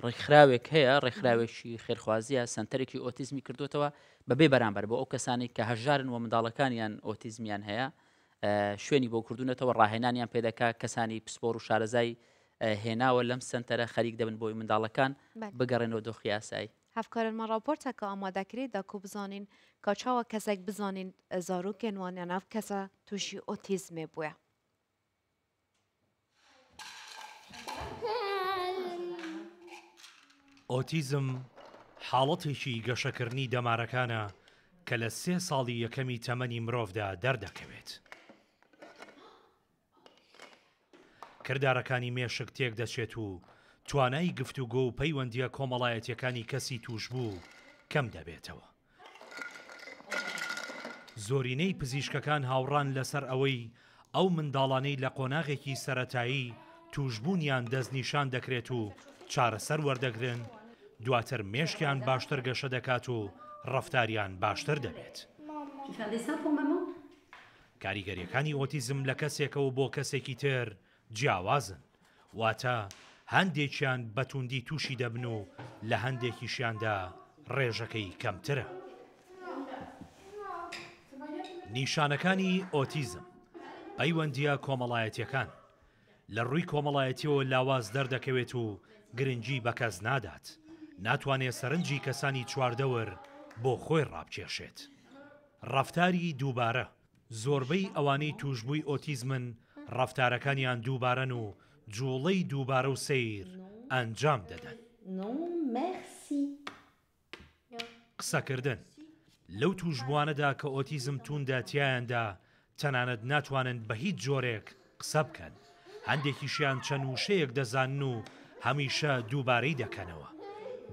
ڕێکخراوێک هەیە ڕێکخراوێکی خێرخوازیە سنتەرێکی ئۆتیزمی کردوتەوە بەبێ بەرامبەر بۆ ئەو کەسانی کە هەژارن و منداڵەکانیان ئۆتیزمیان هەیە شوێنی بۆ کردوونەتەوە ڕاهێنانیان پێدەکا کەسانی پسپۆر و شارەزای هێناوە لەم سنتەرە خەریک دەبن بۆی منداڵەکان بگەڕێنەوە دۆخیاسایی هەفکارنمە راپۆرتەکە ئامادەکرێت داکو بزانین کاچاوە کەسێک بزانین زارروکێنوانیان ناو کەسە تووشی ئۆتیزمێ بووە. ئۆتیزم حاڵەتێکی گەشەکردنی دەمارەکانە کە لە سێ ساڵی یەکەمی تەمەنی مرۆڤدا دەردەکەوێت. کردارەکانی مێشک تێک دەچێت و توانای گفتوگۆ و پەیوەندیە کۆمەڵایەتیەکانی کەسی توش بوو کەم دەبێتەوە. زۆرینەی پزیشکەکان هاوڕان لەسەر ئەوەی ئەو منداڵانەی لە قۆناغێکی سەتایی توشببوونیان دەستنیشان دەکرێت و چارەسەر وەردەگرن دواتر مێشکیان باشتر گەشە دەکات و ڕفتاریان باشتر دەبێت. کاریگەریەکانی ئۆتیزم لە کەسێکەوە بۆ کەسێکی تر جیاوازن واتە هەندێکیان بەتوندی تووشی دەبن و لە هەندێکیشیاندا ڕێژەکەی کەمترە. نیشانەکانی ئۆتیزم پەیوەندیە کۆمەڵایەتیەکان لە ڕووی کۆمەڵایەتیەوە لاواز دەردەکەوێت و گرنگی بە کەس نادات. ناتوانێت سەرنجی کەسانی چواردەوەر بۆ خۆی ڕابکێشێت. ڕفتاری دووبارە زۆربەی ئەوانەی توشببووی ئۆتیزمن ڕفتارەکانیان دووبارەن و جوڵەی دووبارە و سیر ئەنجام دەدەن. قسەکردن لەو توشبوانەدا کە ئۆتیزم تونداتیایاندا تەنانەت ناتوانن بە هیچ جۆرێک قسە بکەن. هەندێکیشیان چەند وشەیەک دەزانن و هەمیشە دووبارەی دەکەنەوە.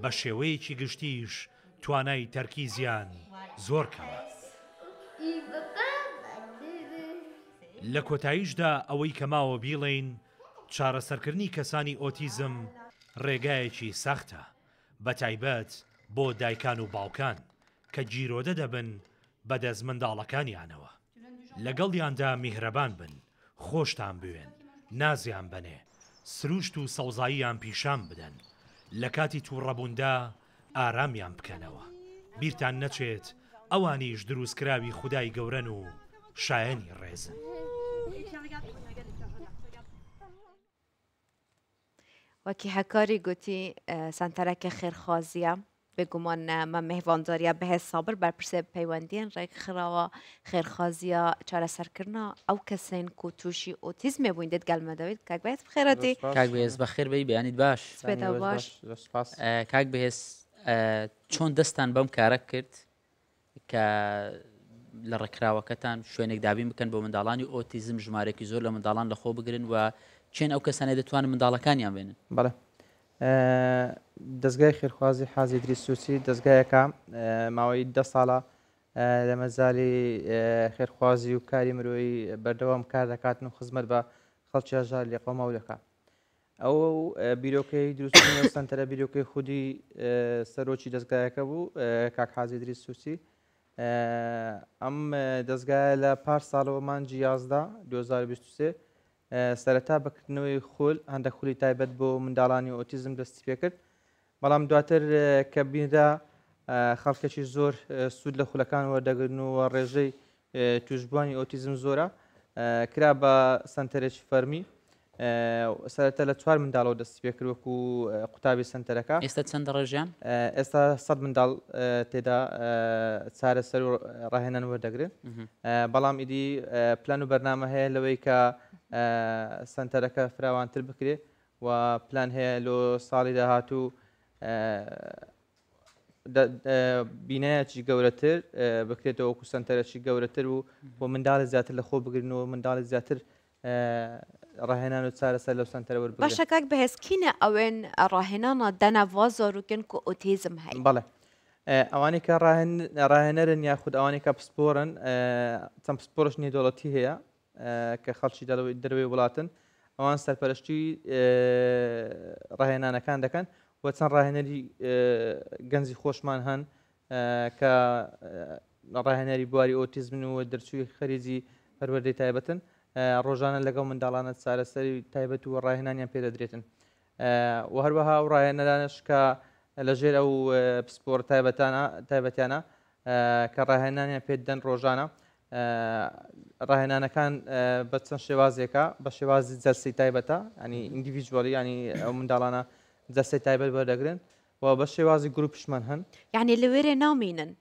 بە شێوەیەکی گشتیش توانای تەرکی زیان زۆر کەمە. لە کۆتاییشدا ئەوەی کەماوە بیڵین چارەسەرکردنی کەسانی ئۆتیزم ڕێگایەکی سەختە بە تایبەت بۆ دایکان و باوکان کە جیرۆدە دەبن بە دەست منداڵەکانیانەوە. لەگەڵیاندا میهرەبان بن، خۆشتان بوێن، نازیان بنێ، سروشت و سەوزاییان پیشان بدەن. لە کاتی تووڕەبووندا ئارامیان بکەنەوە بیرتان نەچێت ئەوانیش دروستکراوی خدای گەورەن و شایانی ڕێزن. وەکی هەکاری گوتی سنتەرەکە خێرخوازیە بگومان مە مەهوانداریە بەهێ سابر بەرپرسێ پەیوەندیان ڕێکخراوە خێرخوازیە چارەسەرکردنا ئەو کەسین کو تووشی ئۆتیزمێ بووین دێت گەلمەدەوێت کاک بەێت بخێرەتی کاک بێز بەخێر بی بیانیت باش باش کاک بەهێز چۆن دەستان بەم کارە کرد کە لە ڕێکراوەکەتان شوێنێک دابین بکەن بۆ منداڵانی ئۆتیزم ژمارەی زۆر لە منداڵان لەخۆ بگرن و چێن ئەو کەسانە دەتوانن منداڵەکانیان بێنن بەڵێ دەستگای خێرخوازی حازی دریسوسی دەستگایەکە ماوەی دە ساڵە لە مەزاری خێرخوازی و کاری مرۆی بەردەوام کار دەکاتن و خزمەت بە خەڵکی ئاژار لێ قۆمەولەکە ئەو بیرۆکەی دروستنی سنتەرە بیرۆکەی خودی سەرۆکی دەستگایەکە بوو کاک حازی دریسوسی ئەم دەستگایە لە پار ساڵەوەمان جیازدا 2023 سەرەتا بکردنەوەی خول هەندە خولی تایبەت بۆ منداڵانی ئۆتیزم دەستی پێکرد بەڵام دواتر کە بیندا خەڵکەکی زۆر سوود لە خولەکان وەردەگرن و ڕێژەی توشببووانی ئۆتیزم زۆرە کرا بە سنتەرێکی فەرمی سەرەتە لە چوار منداڵەوە دەست پێکرۆک و قوتابی سنتەرەکە ئێستا چەندە ڕێژیان ئێستا سەد منداڵ تێدا چارە سەر و ڕاهێنان وەردەگرن بەڵام ئیدی پلان و بەرنامە هەیە لەوەی کە سنتەرەکە فراوانتر بکرێت و پلان هەیە لۆ ساڵی داهاتوو بینایەکی گەورەتر بکرێتەوە وەکو سنتەرەکی گەورەتر و بۆ منداڵی زیاتر لە خۆ بگرنەوە منداڵی زیاتر ڕاهێنان و چارەسەر لەو سنتەرەوە باشە کاک بەهێزکینە ئەوێن ڕاهێنانە دەناوا زۆروگەن و ئۆتیزم هەیە بڵێ ئەوانی کە ڕاهێنەرن یاخود ئەوانی کە پسپۆرن چەند پسپۆرش نێدۆڵەتی هەیە کە خەڵکی دەڵەوەی دەروێ وڵاتن ئەوان سەرپەرشتی ڕاهێنانەکان دەکەن وە چەند ڕاهێنەری گەنجی خۆشمان هەن کە ڕاهێنەری بواری ئۆتیزمن و دەرچووی خەریزی پەروەردەی تایبەتن ڕۆژانە لەگەڵ منداڵانە چارەسەری تایبەت و ڕاهێنانیان پێدەدرێتن و هەروەها و ڕاهێنەدانشکە لەژێر ئەو پسپۆر تایبەتانە تایبەتیانە کە ڕاهێنانیان پێدەن ڕۆژانە ڕاهێنانەکان بە چەند شێوازێکە بە شێوازی جەرسی تایبەتە ئەنی ئینگلیڤژوەلی ینی ئەو منداڵانە جەسی تایبەت بەردەگرن و بە شێوازی گروپشمان هەن یعنی لەوێرێ نامینن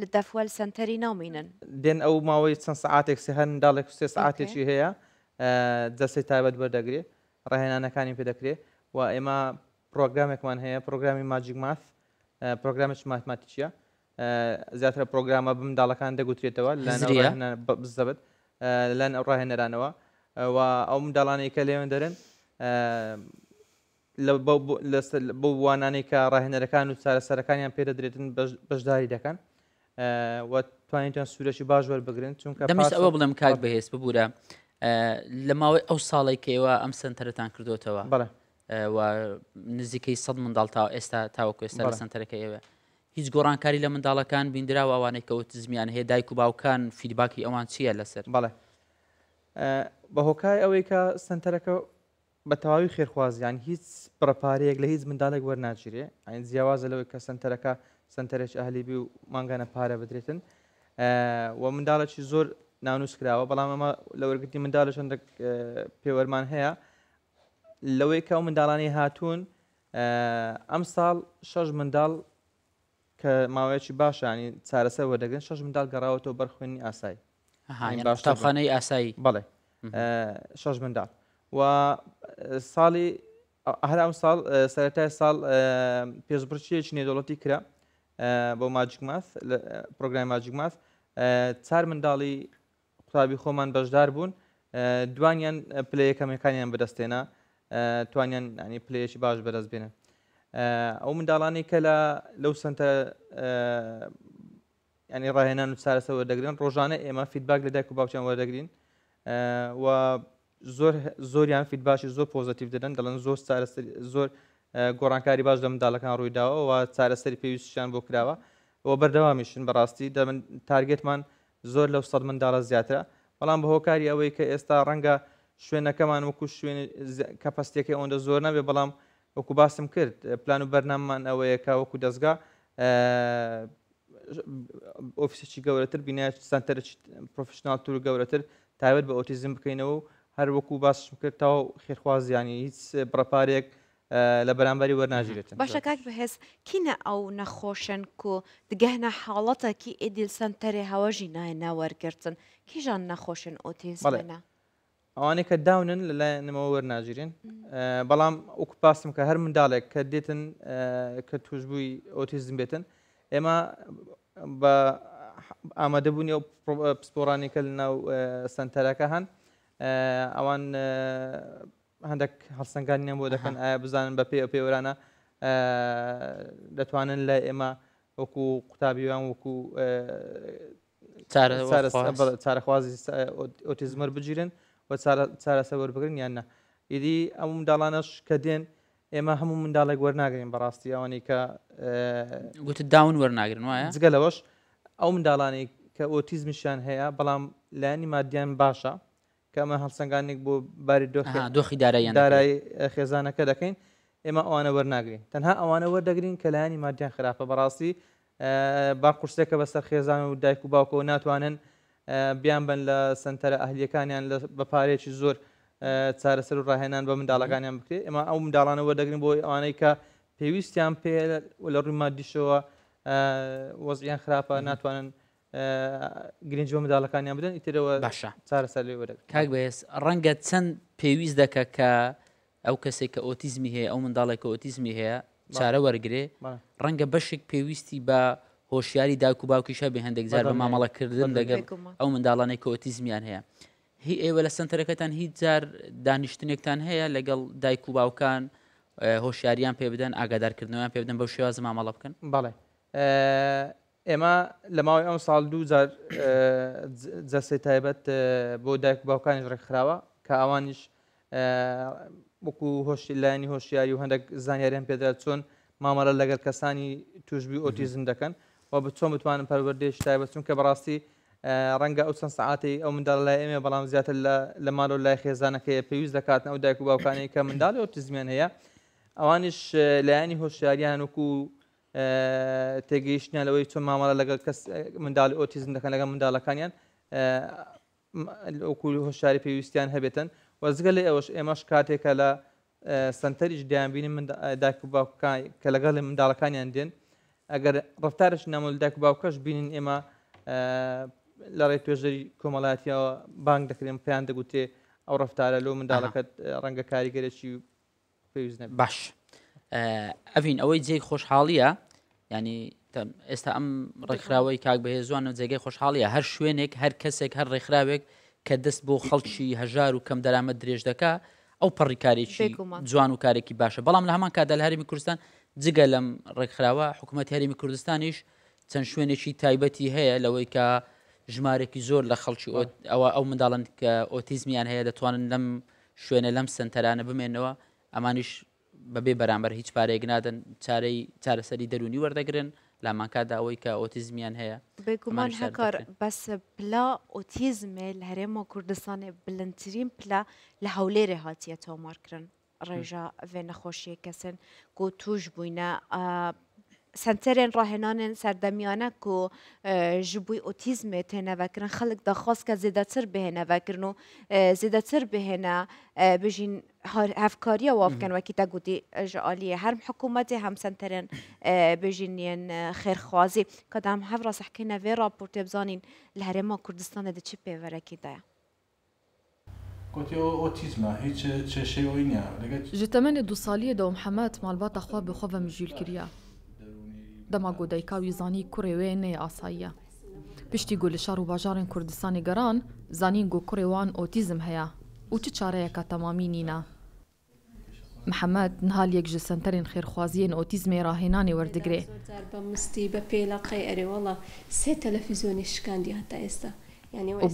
لە دەفوەل سنتەری نامینن دێن ئەو ماوەی چەند سعاتێکسی هەن داڵێک سێ سعاتێکی هەیە جەسی تایبەت بەردەگرێ ڕێهێنانەکانی پێدەکرێت و ئێمە پرۆگرامێکمان هەیە پرۆگرامی ماجیک ماف پرۆگرامش ماتماتیچە زیاتر پرۆگرامە بم داڵەکان دەگوترێتەوە لە بزەبت لەن ئەو ڕاهێنەرانەوە و ئەو منداڵانەی کە لێوێن دەرن بۆ وانانی کە ڕاهێنەرەکان و چارەسەرەکانیان پێدەدرێتن بەشداری دەکەن توانیتان سوورەشی باش وەربگرن چونکە دەمیست ئەوە بڵێم کاک بەهێز ببوورە لە ماوەی ئەو ساڵی کەوە ئەم سنتەرتان کردوتەوە بڵێ نزیکەی سەد منداڵ تا ئێستا تاوەکو ئێستا لە سنتەرەکە ئێوە هیچ گۆڕانکاری لە منداڵەکان بیندراوە ئەوانەی کەوت زمیان هەیە دایک و باوکان فیدباکی ئەوان چییە لەسەر بڵێ بە هۆکای ئەوەی کە سنتەرەکە بە تەواوی خێرخوازیان هیچ پرەپارەیەک لە هیچ منداڵێک وەرناگیرێ ئەین جیاوازە لەوەی کە سنتەرەکە سنتەرێک ئەهلیبی و مانگانە پارە بدرێتن و منداڵێکی زۆر نانووس کراوە بەڵام ئەمە لە وەرگتی منداڵە چندێک پێوەرمان هەیە لەوەی کە و منداڵانی هاتوون ئەم ساڵ شەش منداڵ کە ماوەیەکی باشانی چارەسەر وەدەگرن شەش منداڵ گەڕاوەوە بەرخێنی ئاسایی باشتابخانەی ئاسایی بڵێ شەش منداڵ و ساڵی هەر ئەم ساڵ سەتای ساڵ پێشبڕچیەکی نێدۆڵەتی کرا بۆ ماجیک ماس پرۆگرای ماجیک ماس چار منداڵی قوتابی خۆمان بەشدار بوون دوانیان پلەیەکەمەکانیان بەدەستێنا توانیان ینی پلەیەکی باش بەدەست بێنە ئەو منداڵانی کە لە لەو سنتە ینی ڕاهێنان و چارەسەوە دەگرن ڕۆژانە ئێمە فیدباک لە دایک و باوچیان وەدەگرین و زۆر زۆریان فیدباشی زۆر پۆزتیو دەدەن دەڵێن زۆر زۆر گۆڕانکاری باش لە منداڵەکان ڕوویداوەوە چارەسەری پێویستیان بۆ کراوە ئەوە بەردەوامیشن بەڕاستی دەمن تارگێتمان زۆر لە سەد منداڵە زیاترە بەڵام بە هۆکاری ئەوەی کە ئێستا ڕەنگە شوێنەکەمان وەکو شوێن کەپەستێکی ئەوەندە زۆر نەبێ بەڵام وەکو باسم کرد پلان و بەرناممان ئەوەیەکە وەکو دەستگا ئۆفیسێکی گەورەتر بینایە سنتەرێکی پرۆفشنال تور گەورەتر تاوێت بە ئۆتیزم بکەینەوە هەر وەکو باسم کرد تا خێرخوازیانی هیچ بڕپارێک لە بەرامبەری وەرناژیرێتن باشە کاک بەهێز کینە ئەو نەخۆشن و دگەهنە حاڵەتەکی ئیدیلسەن تەرێ هەوەژی نایە ناوەرگرتن کیژان نەخۆشن ئۆتیزڵێنە ئەوانێک کە داونن لە لای نەمەوە وەرناژیرین بەڵام ئۆکو پاسم کە هەر منداڵێک کە دێتن کە توشببووی ئۆتیزم بێتن ئێمە بە ئامادەبوونی ئەو پسپۆرانێکە لە ناو سنتەرەکە هەن ئەوان هەندێک هەڵسەنگانیان بۆ دەکەن ئایا بزانن بە پێ پێورانە دەتوانن لە ئێمە وەکو قوتابیوان وەکو چارەخوازی ئۆتیزمەر بگیرن و چارەسەوەەر بگرن یاننا ئیدی ئەم منداڵانەش کە دێن ئێمە هەموو منداڵێک وەرناگرین بەڕاستی ئەوانی کە گوت داون وەرناگرن وایە جگە لەوەش ئەو منداڵانی کە ئۆتیزمیشیان هەیە بەڵام لایانی مادیان باشە کەمە هەڵسەنگانێک بۆ باری دۆخی دارایی دارایی خێزانەکە دەکەین ئێمە ئەوانە وەرناگرین تەنها ئەوانە وەردەگرین کە لایانی مادیان خراپە بەڕاستی با قورسێکە بەسەر خێزان و دایک و باوکەوە ناتوانن بیان بن لە سنتەرە ئەهلیەکانیان بە پارێکی زۆر چارەسەر و ڕاهێنان بە منداڵەکانیان بکرێت ئێمە ئەو منداڵانە وەردەگرین بۆ ئەوانەی کە پێویستیان پێ لە ڕووی مادیشەوە وەزیان خراپە ناتوانن گرنج بۆ منداڵەکانیان بدەن ئیترەوە باشە چارە سەر لێ وەرە کاک بێس ڕەنگە چەند پێویست دەکە کە ئەو کەسێک کە ئۆتیزمی هەیە ئەو منداڵێکە ئۆتیزمی هەیە چارە وەرگێ ڕەنگە بەشێک پێویستی بە هۆشیاری داکو باوکیشە بێ هەندێک زار بە مامەڵەکردن دەگەر ئەو منداڵانەی کە ئۆتیزمیان هەیە هی ئێوە لە سنتەرەکەتان هیچ جار دانیشتنێکتان هەیە لەگەڵ دایک و باوکان هۆشیاریان پێ بدەن ئاگادارکردنەوەیان پێ بدەن بە شێواز مامەڵە بکەن بەڵێ ئێمە لە ماوەی ئەم ساڵ دو جەسی تایبەت بۆ دایک باوکانی ڕێکخراوە کە ئەوانیش وەکو هۆشی لایانی هۆشیاری و هەندێک زانیاریان پێدرا چۆن مامەرە لەگەر کەسانی توشبی ئۆتیزم دەکەن و بە چۆن بتوانم پەروەردەش تایبەت چون کە بەڕاستی ڕەنگە ئەو چەند سعاتی ئەو منداڵ لای ئێمە بەڵام زیاتر لە مالۆ لای خێزانەکەی پێویست دەکاتن ئەو دایک و باوکانی کە منداڵی ئۆتیزمیان هەیە ئەوانیش لایانی هۆشیاریان وەکو تێگەیشتیان لەوەی چۆن مامەڵە لەگەڵ کەس منداڵی ئۆتیزم دەکەن لەگەڵ منداڵەکانیان ئۆکول هۆشاری پێویستیان هەبێتن وەزگە لە ئەوەش ئێمەش کاتێکە لە سنتەریش دایانبینی داک کە لەگەڵ منداڵەکانیان دێن ئەگەر ڕفتارش نامل داک باوکەش بینین ئێمە لە ڕێ توێژەری کۆمەڵاتیەوە بانگ دەکرێن پێیان دەگوتێ ئەو ڕفتارە لەو منداڵەکەت ڕەنگە کاریگەرێکی پێویست باش. ئەڤین ئەوەی جێی خۆشحاڵیە ینی ئێستا ئەم ڕێکخراوەی کاک بەهێ زوان و جێگەی خۆشحاڵیە هەر شوێنێک هەر کەسێک هەر ڕێکخراوێک کە دەست بۆ خەڵکی هەژار و کەم دەرامە درێژ دەکا ئەو پەڕیکارێکی جوان و کارێکی باشە بەڵام لە هەمان کادا لە هەرمی کوردستان جگە لەم ڕێکخراوە حکوومەت هەرمی کوردستانیش چەند شوێنێکی تایبەتی هەیە لەوەی کە ژمارێکی زۆر لە خەڵکی ئەوە ئەو منداڵند کە ئۆتیزمیان هەیە دەتوانن لەم شوێنە لەم سنتەرانە بمێنەوە ئەمانیش بەبێ بەرامبەر هیچ پارێک نادەن چارەی چارەسەری دەرونی وەردەگرن لامانکادا ئەوەی کە ئۆتیزمیان هەیە بێگومان هەکار بەس پلا ئۆتیزمێ لە هەرێمە کوردستانێ بلندترین پلا لە هەولێرێ هاتیە تۆمارکردن ڕێژە وێ نەخۆشیە کەسن گۆ توش بووینە سنترين راهنان سردميانا اه، كو جبوي اوتيزم تينا وكرن خلق دا خاص كا زيدا تر بهنا وكرنو اه، زيدا تر بهنا اه، بجين هفكاريا وافکن وكي تاقودي جعالية هرم حكومتي هم سنترن بجینین خیرخوازی که هم هفرا سحکینه وی راپورتی بزانین لهرما کردستان ده بي پیورکی دايا جتمن دو سالی دو محمد مالبات خواب خواب مجیل كريا dema godeyka wî zanî kurê wê nê asayî ye. Piştî got li şar û bajarên Kurdistanê geran zanîn got kurê wan otîzm heye û çi çareyeka temamî nîna. محەممەد نهالێک ji سنتەرێن خێرخوازیên ئۆتیزمێ راهێنانی وەردەگرێ مستی بە پێلاقی ئەرێوەڵە سێ تەلەفیزیۆنی شکاندی هەتا ئێستا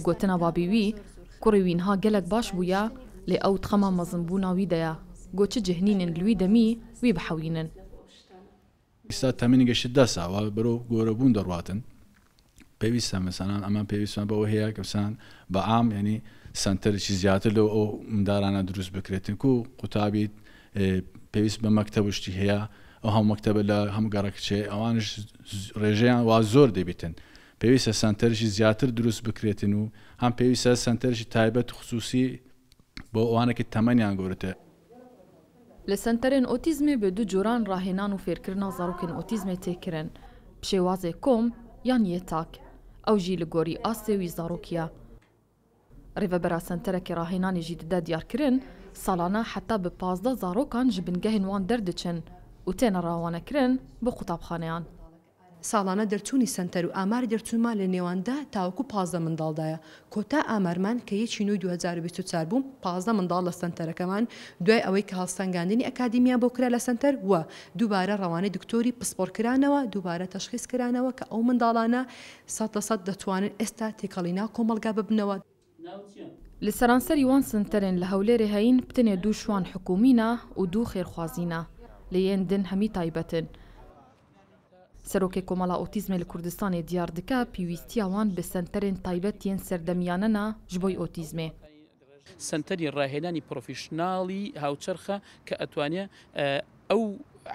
گوتنە بابیوی کوڕی وینها gelek baş bûye lê ew txema mezin bûna wî de ye گوچ cihnînin li wî demî wî bihewînin ئستا تەمەنی گەشت دەساوە بەرەو گۆرەبوون دەڕاتن پێویستە مەسانان ئەمان پێویستمان بەوە هەیە کەسان بە ئام ینی سنتەرێکی زیاتر لەو ئەو مدارانە دروست بکرێتن و قوتابیت پێویست بە مەکتتەبشتی هەیە ئەو هەم مەکتتەبە لە هەم گەڕکچێ ئەوانش ڕێژەیان وا زۆر دەبیتن پێویستە سنتەرژی زیاتر دروست بکرێتن و هەم پێویستە سنتەرژی تایبەت خصوصی بۆ ئەوانەکە تەمەنیان گەورەتە لە سنتەرێن ئۆتیزمێ بە دوو جۆران ڕاهێنان و فێرکردنا زارۆکن ئۆتیزمێ تێکردن پشێوازێ کۆم یان یەتاک ئەو ژی لە گۆری ئاسێوی زارۆکیە ڕێڤەبەرا سنتەرەکی ڕاهێنانی ژی دەدا دیارکردن ساڵانە حتا بە پازدە زارۆکان ji بنگەهێنوان دەردەچن و تێنە ڕاوانەکردن بۆ قوتابخانەیان ساڵانە دەرچوونی سنتەر و ئاماری دەرچوونمان لە نێواندا تاوەکو پازدە منداڵدایە کۆتا ئامارمان کە یەکی نوی 2024 بووم پازدە منداڵ لە سنتەرەکەمان دوای ئەوەی کە هەڵسەنگاندنی ئەکادیمیا بۆکرا لە سنتەر وە دووبارە ڕەوانەی دکتۆری پسپۆرکرانەوە دووبارە تەشخیسکرانەوە کە ئەو منداڵانە سەد دەتوانن ئێستا تێکەڵینا کۆمەلگا ببنەوە. لە سەرانسەری وان سنتەرێن لە هەولێرە هەین بتنێ دوو شوان حکومینە و دوو خێرخوازینە لە یەن دن هەمی تایبەتن. سەرۆکێک کۆمەڵا ئۆتیزمێ لە کوردستانی دیار دکا پێویستیاوان بە سنتەرێن تایبەتیان سەردەمیانەنا ژ بۆی ئۆتیزمێ. سنتەری ڕاهێنانی پرۆفیشنناڵی هاوچەرخە کە ئەتوانێت ئەو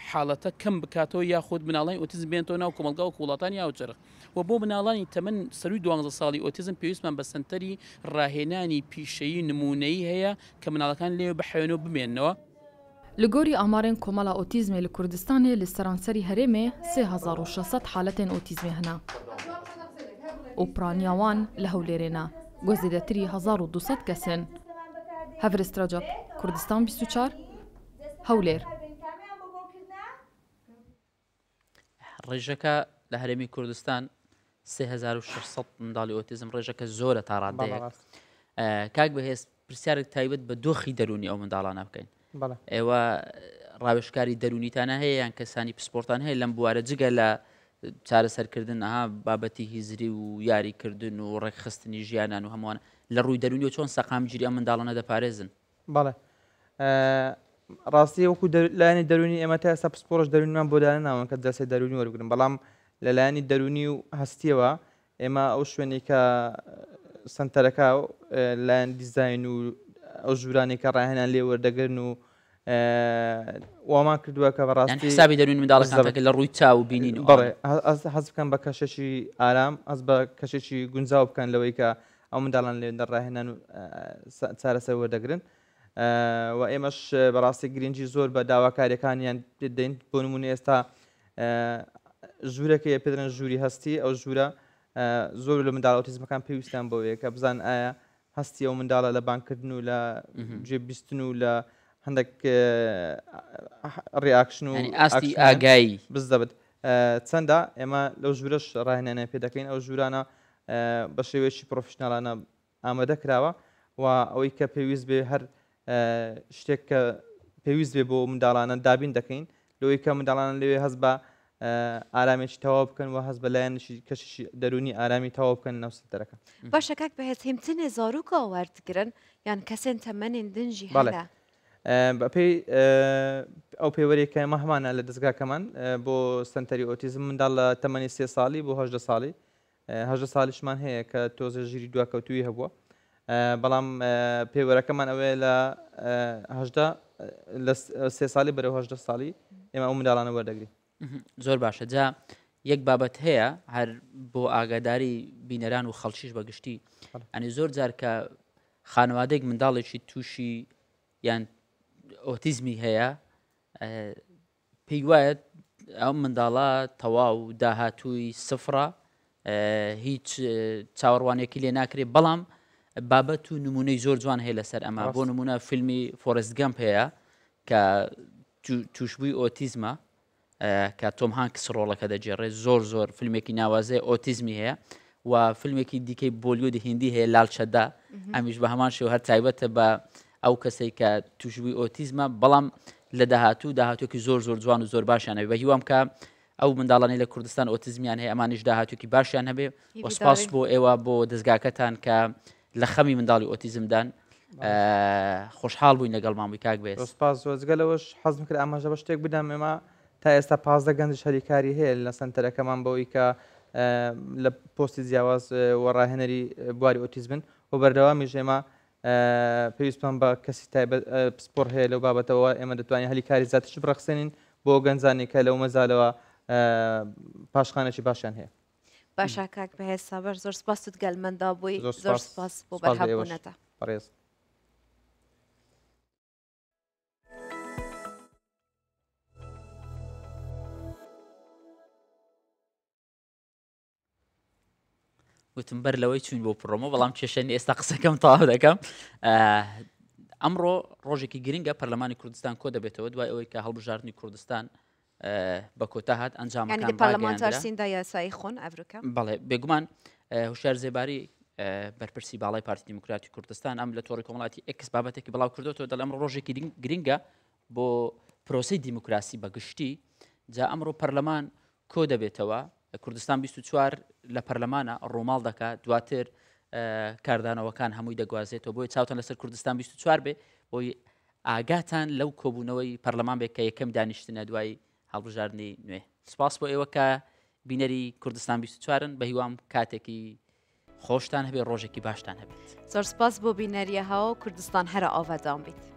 حاڵەتە کەم بکاتەوە یاخود مناڵی ئۆتیزم بێنەوە ناو کۆمەلگا و کوڵاتانی هاوچەرخ و بۆ مناڵانی تەمن سەروی دوانزە ساڵی ئۆتیزم پێویستمان بە سنتەری ڕاهێنانی پیشەیی نمونەی هەیە کە مناڵەکان لێ بە حەوێنەوە بمێنەوە. لە گۆری ئامارێن کۆمەڵا ئۆتیزمێ لە کوردستانێ لە سەرانسەری هەرێمێ 3600 حالەتێن ئۆتیزمێ هەنا. ئۆپرانیاوان لە هەولێرێنا گۆزیدەتری 1200 کەسن. هەفرستراجب کوردستان 24 هەولێر. ڕێژەکە لە هەرێمی کوردستان 3600 منداڵی ئۆتیزم ڕێژەکە زۆرە تاڕادەیە. کاک بەهێز پرسیارێک تایبەت بە دۆخی دەرونی ئەو منداڵانە بکەین. ئێوە ڕاوشکاری دەرونیتانە هەیە یان کەسانی پسپۆرتان هەیە لەم بوارە جگە لە چارەسەرکردن ئەها بابەتی هیزری و یاریکردن و ڕێکخستنی ژیانان و هەمووان لە ڕووی دەرونی و چۆن سەقام گیری ئەم منداڵانە دەپارێزن بەڵێ ڕاستی وەکو لایانی دەرونی ئێمەتە ئەستا پسپۆرش دەرونیمان بۆدانە ناون کە دەسێ دەرونی وەرگن بەڵام لە لایانی دەرونی و هەستیەوە ئێمە ئەو شوێنێکە سنتەرەکە لایەن دیزین و ئەو ژورانی کە ڕاهێنان لێ وەردەگرن و وامان کردووە کە بەڕاستی حسابی دەروین منداڵەکە لە ڕووی چاو بینین حەز بکەن بە کەشێکی ئارام ئەس بە کەشێکی گونجاو بکەن لەوەی کە ئەو منداڵان لێندە ڕاهێنان و چارەسەر وەردەگرن و ئێمەش بەڕاستی گرنگجی زۆر بە داواکاریەکانیان دەین بۆ نمونە ئێستا ژوورەکە پێدرن ژووری هەستی ئەو ژوورە زۆر لە منداڵ ئۆتیزمەکان پێویستان بەوەیە کە بزان ئایا هەستی ئەو منداڵە لە بانکردن و لە جێبیستن و لە هەندێک ڕیاکشن و ئاستی ئاگایی بزدەبێت چەندە ئێمە لەو ژورەش ڕاهێنانە پێ دەکەین ئەو ژورانە بە شێوێکی پرۆفشنالانە ئامادە کراوە و ئەوەی کە پێویست بێ هەر شتێک کە پێویست بێ بۆ منداڵانە دابین دەکەین لەوەی کە منداڵانە لەوێ هەز بە ئارامێکی تەوا بکەن و هەست بەلایەن کەشی دەرونی ئارامی تەوا بکەن ناوسەرەکە باشە کاک بەهێت هێمتنێ زارروکە وەردگرن یان کەسێن تەمەێن دنجی باڵێ بەپی ئەو پێوەریکە مەهمانە لە دەستگاکەمان بۆ سنتەری ئۆتیزم منداڵ لە تەمەنی سێ ساڵی بۆ هەشدە ساڵی هەشدە ساڵیشمان هەیە کە تۆزە ژیری دواکەوتوی هەبووە بەڵام پێوەرەکەمان ئەوەیە لەهدا لە سێ ساڵی بەرەوهدە ساڵی ئێمە ئەو منداڵانە وەردەگری زۆر باشە جا یەک بابەت هەیە هەر بۆ ئاگاداری بینەران و خەڵکیش بەگشتی ئەنی زۆر جار کە خانوادەێک منداڵێکی تووشی یان ئۆتیزمی هەیە پێی وایە ئەو منداڵە تەواو داهاتووی سفرە هیچ چاوەڕوانێکی لێ ناکرێت بەڵام بابەت و نمونەی زۆر جوان هەیە لەسەر ئەمە بۆ نمونە فیلمی فۆرستگەمپ هەیە کە توشببووی ئۆتیزمە کە تۆم هانکس ڕۆڵەکە دەجێڕێ زۆر زۆر فیلمێکی ناوازێ ئۆتیزمی هەیە و فیلمێکی دیکەی بۆلیودی هندی هەیە لاالچەدا ئەمیش بە هەمان شێو هەر تایبەتە بە ئەو کەسی کە توشبووی ئۆتیزمە بەڵام لە داهاتوو داهاتوەکی زۆر زۆر جوان و زۆر باشیان هەبێ بە هیوام کە ئەو منداڵانی لە کوردستان ئۆتیزمیان هەیە ئەمانیش داهاتوکی باشیان هەبێ وەسپاس بۆ ئێوە بۆ دەستگاکەتان کە لە خەمی منداڵی ئۆتیزمدان خۆشحال بووین لەگەڵ ماموی کاک بێت سپاس وەزگەلەوەش حەزم کرد ئاماژە بە شتێک بدەم ئێمە تا ئێستا پازدە گەنج شەریکاری هەیە لە سنتەرەکەمان بەوەی کە لە پۆستی جیاواز وەڕاهێنەری بواری ئۆتیز بن و بەردەوامی ژێمە پێویستمان بە کەسی پسپۆر هەیە لەو بابەتەوە ئێمە دەتوانین هەلی کاری زیاترش بڕخسێنین بۆ گەنجانێکە لەو مەزالەوە پاشخانەی باشیان هەیە. باشا کاک بەهێ سابەر زۆر سپاست گەلمەدا بووی زۆر سپاس بۆ بەهابوونەتە. پڕێز. وتم بەر لەوەی چوین بۆ پڕۆمە بەڵام کێشێن ئێستا قسەکەم تەواو دەکەم ئەمڕۆ ڕۆژێکی گرنگە پەرلەمانی کوردستان کۆ دەبێتەوە دوای ئەوەی کە هەڵبژاردننی کوردستان بە کۆتا هات ئەنجامەکاندا یاسایی خۆن ئەفریکا بەڵێ بێگومان هوشار زێباری بەرپرسی باڵای پارتی دموکراتی کوردستان ئەم لە تۆڕی کۆمەڵاتی ئەکس بابەتێکی بڵاو کردوەوە دەڵم ڕۆژێکی گرنگە بۆ پرۆسی دیموکراسی بەگشتی جا ئەمڕۆ پەرلەمان کۆ دەبێتەوە کوردستان 24 لە پەرلەمانە ڕۆماڵ دەکات دواتر کاردانەوەکان هەمووی دەگوازێتەوە بۆی چاوتان لەسەر کوردستان 24 بێ بۆی ئاگاتان لەو کۆبوونەوەی پەرلەمان بێت کە یەکەم دانیشتنە دوای هەڵبژاردننی نوێ سپاس بۆ ئێوە کە بینەری کوردستان 24ن بە هیوام کاتێکی خۆشتان هەبێ ڕۆژێکی باشتان هەبێت زۆر سپاس بۆ بینەریە هاو کوردستان هەرە ئاوادام بیت.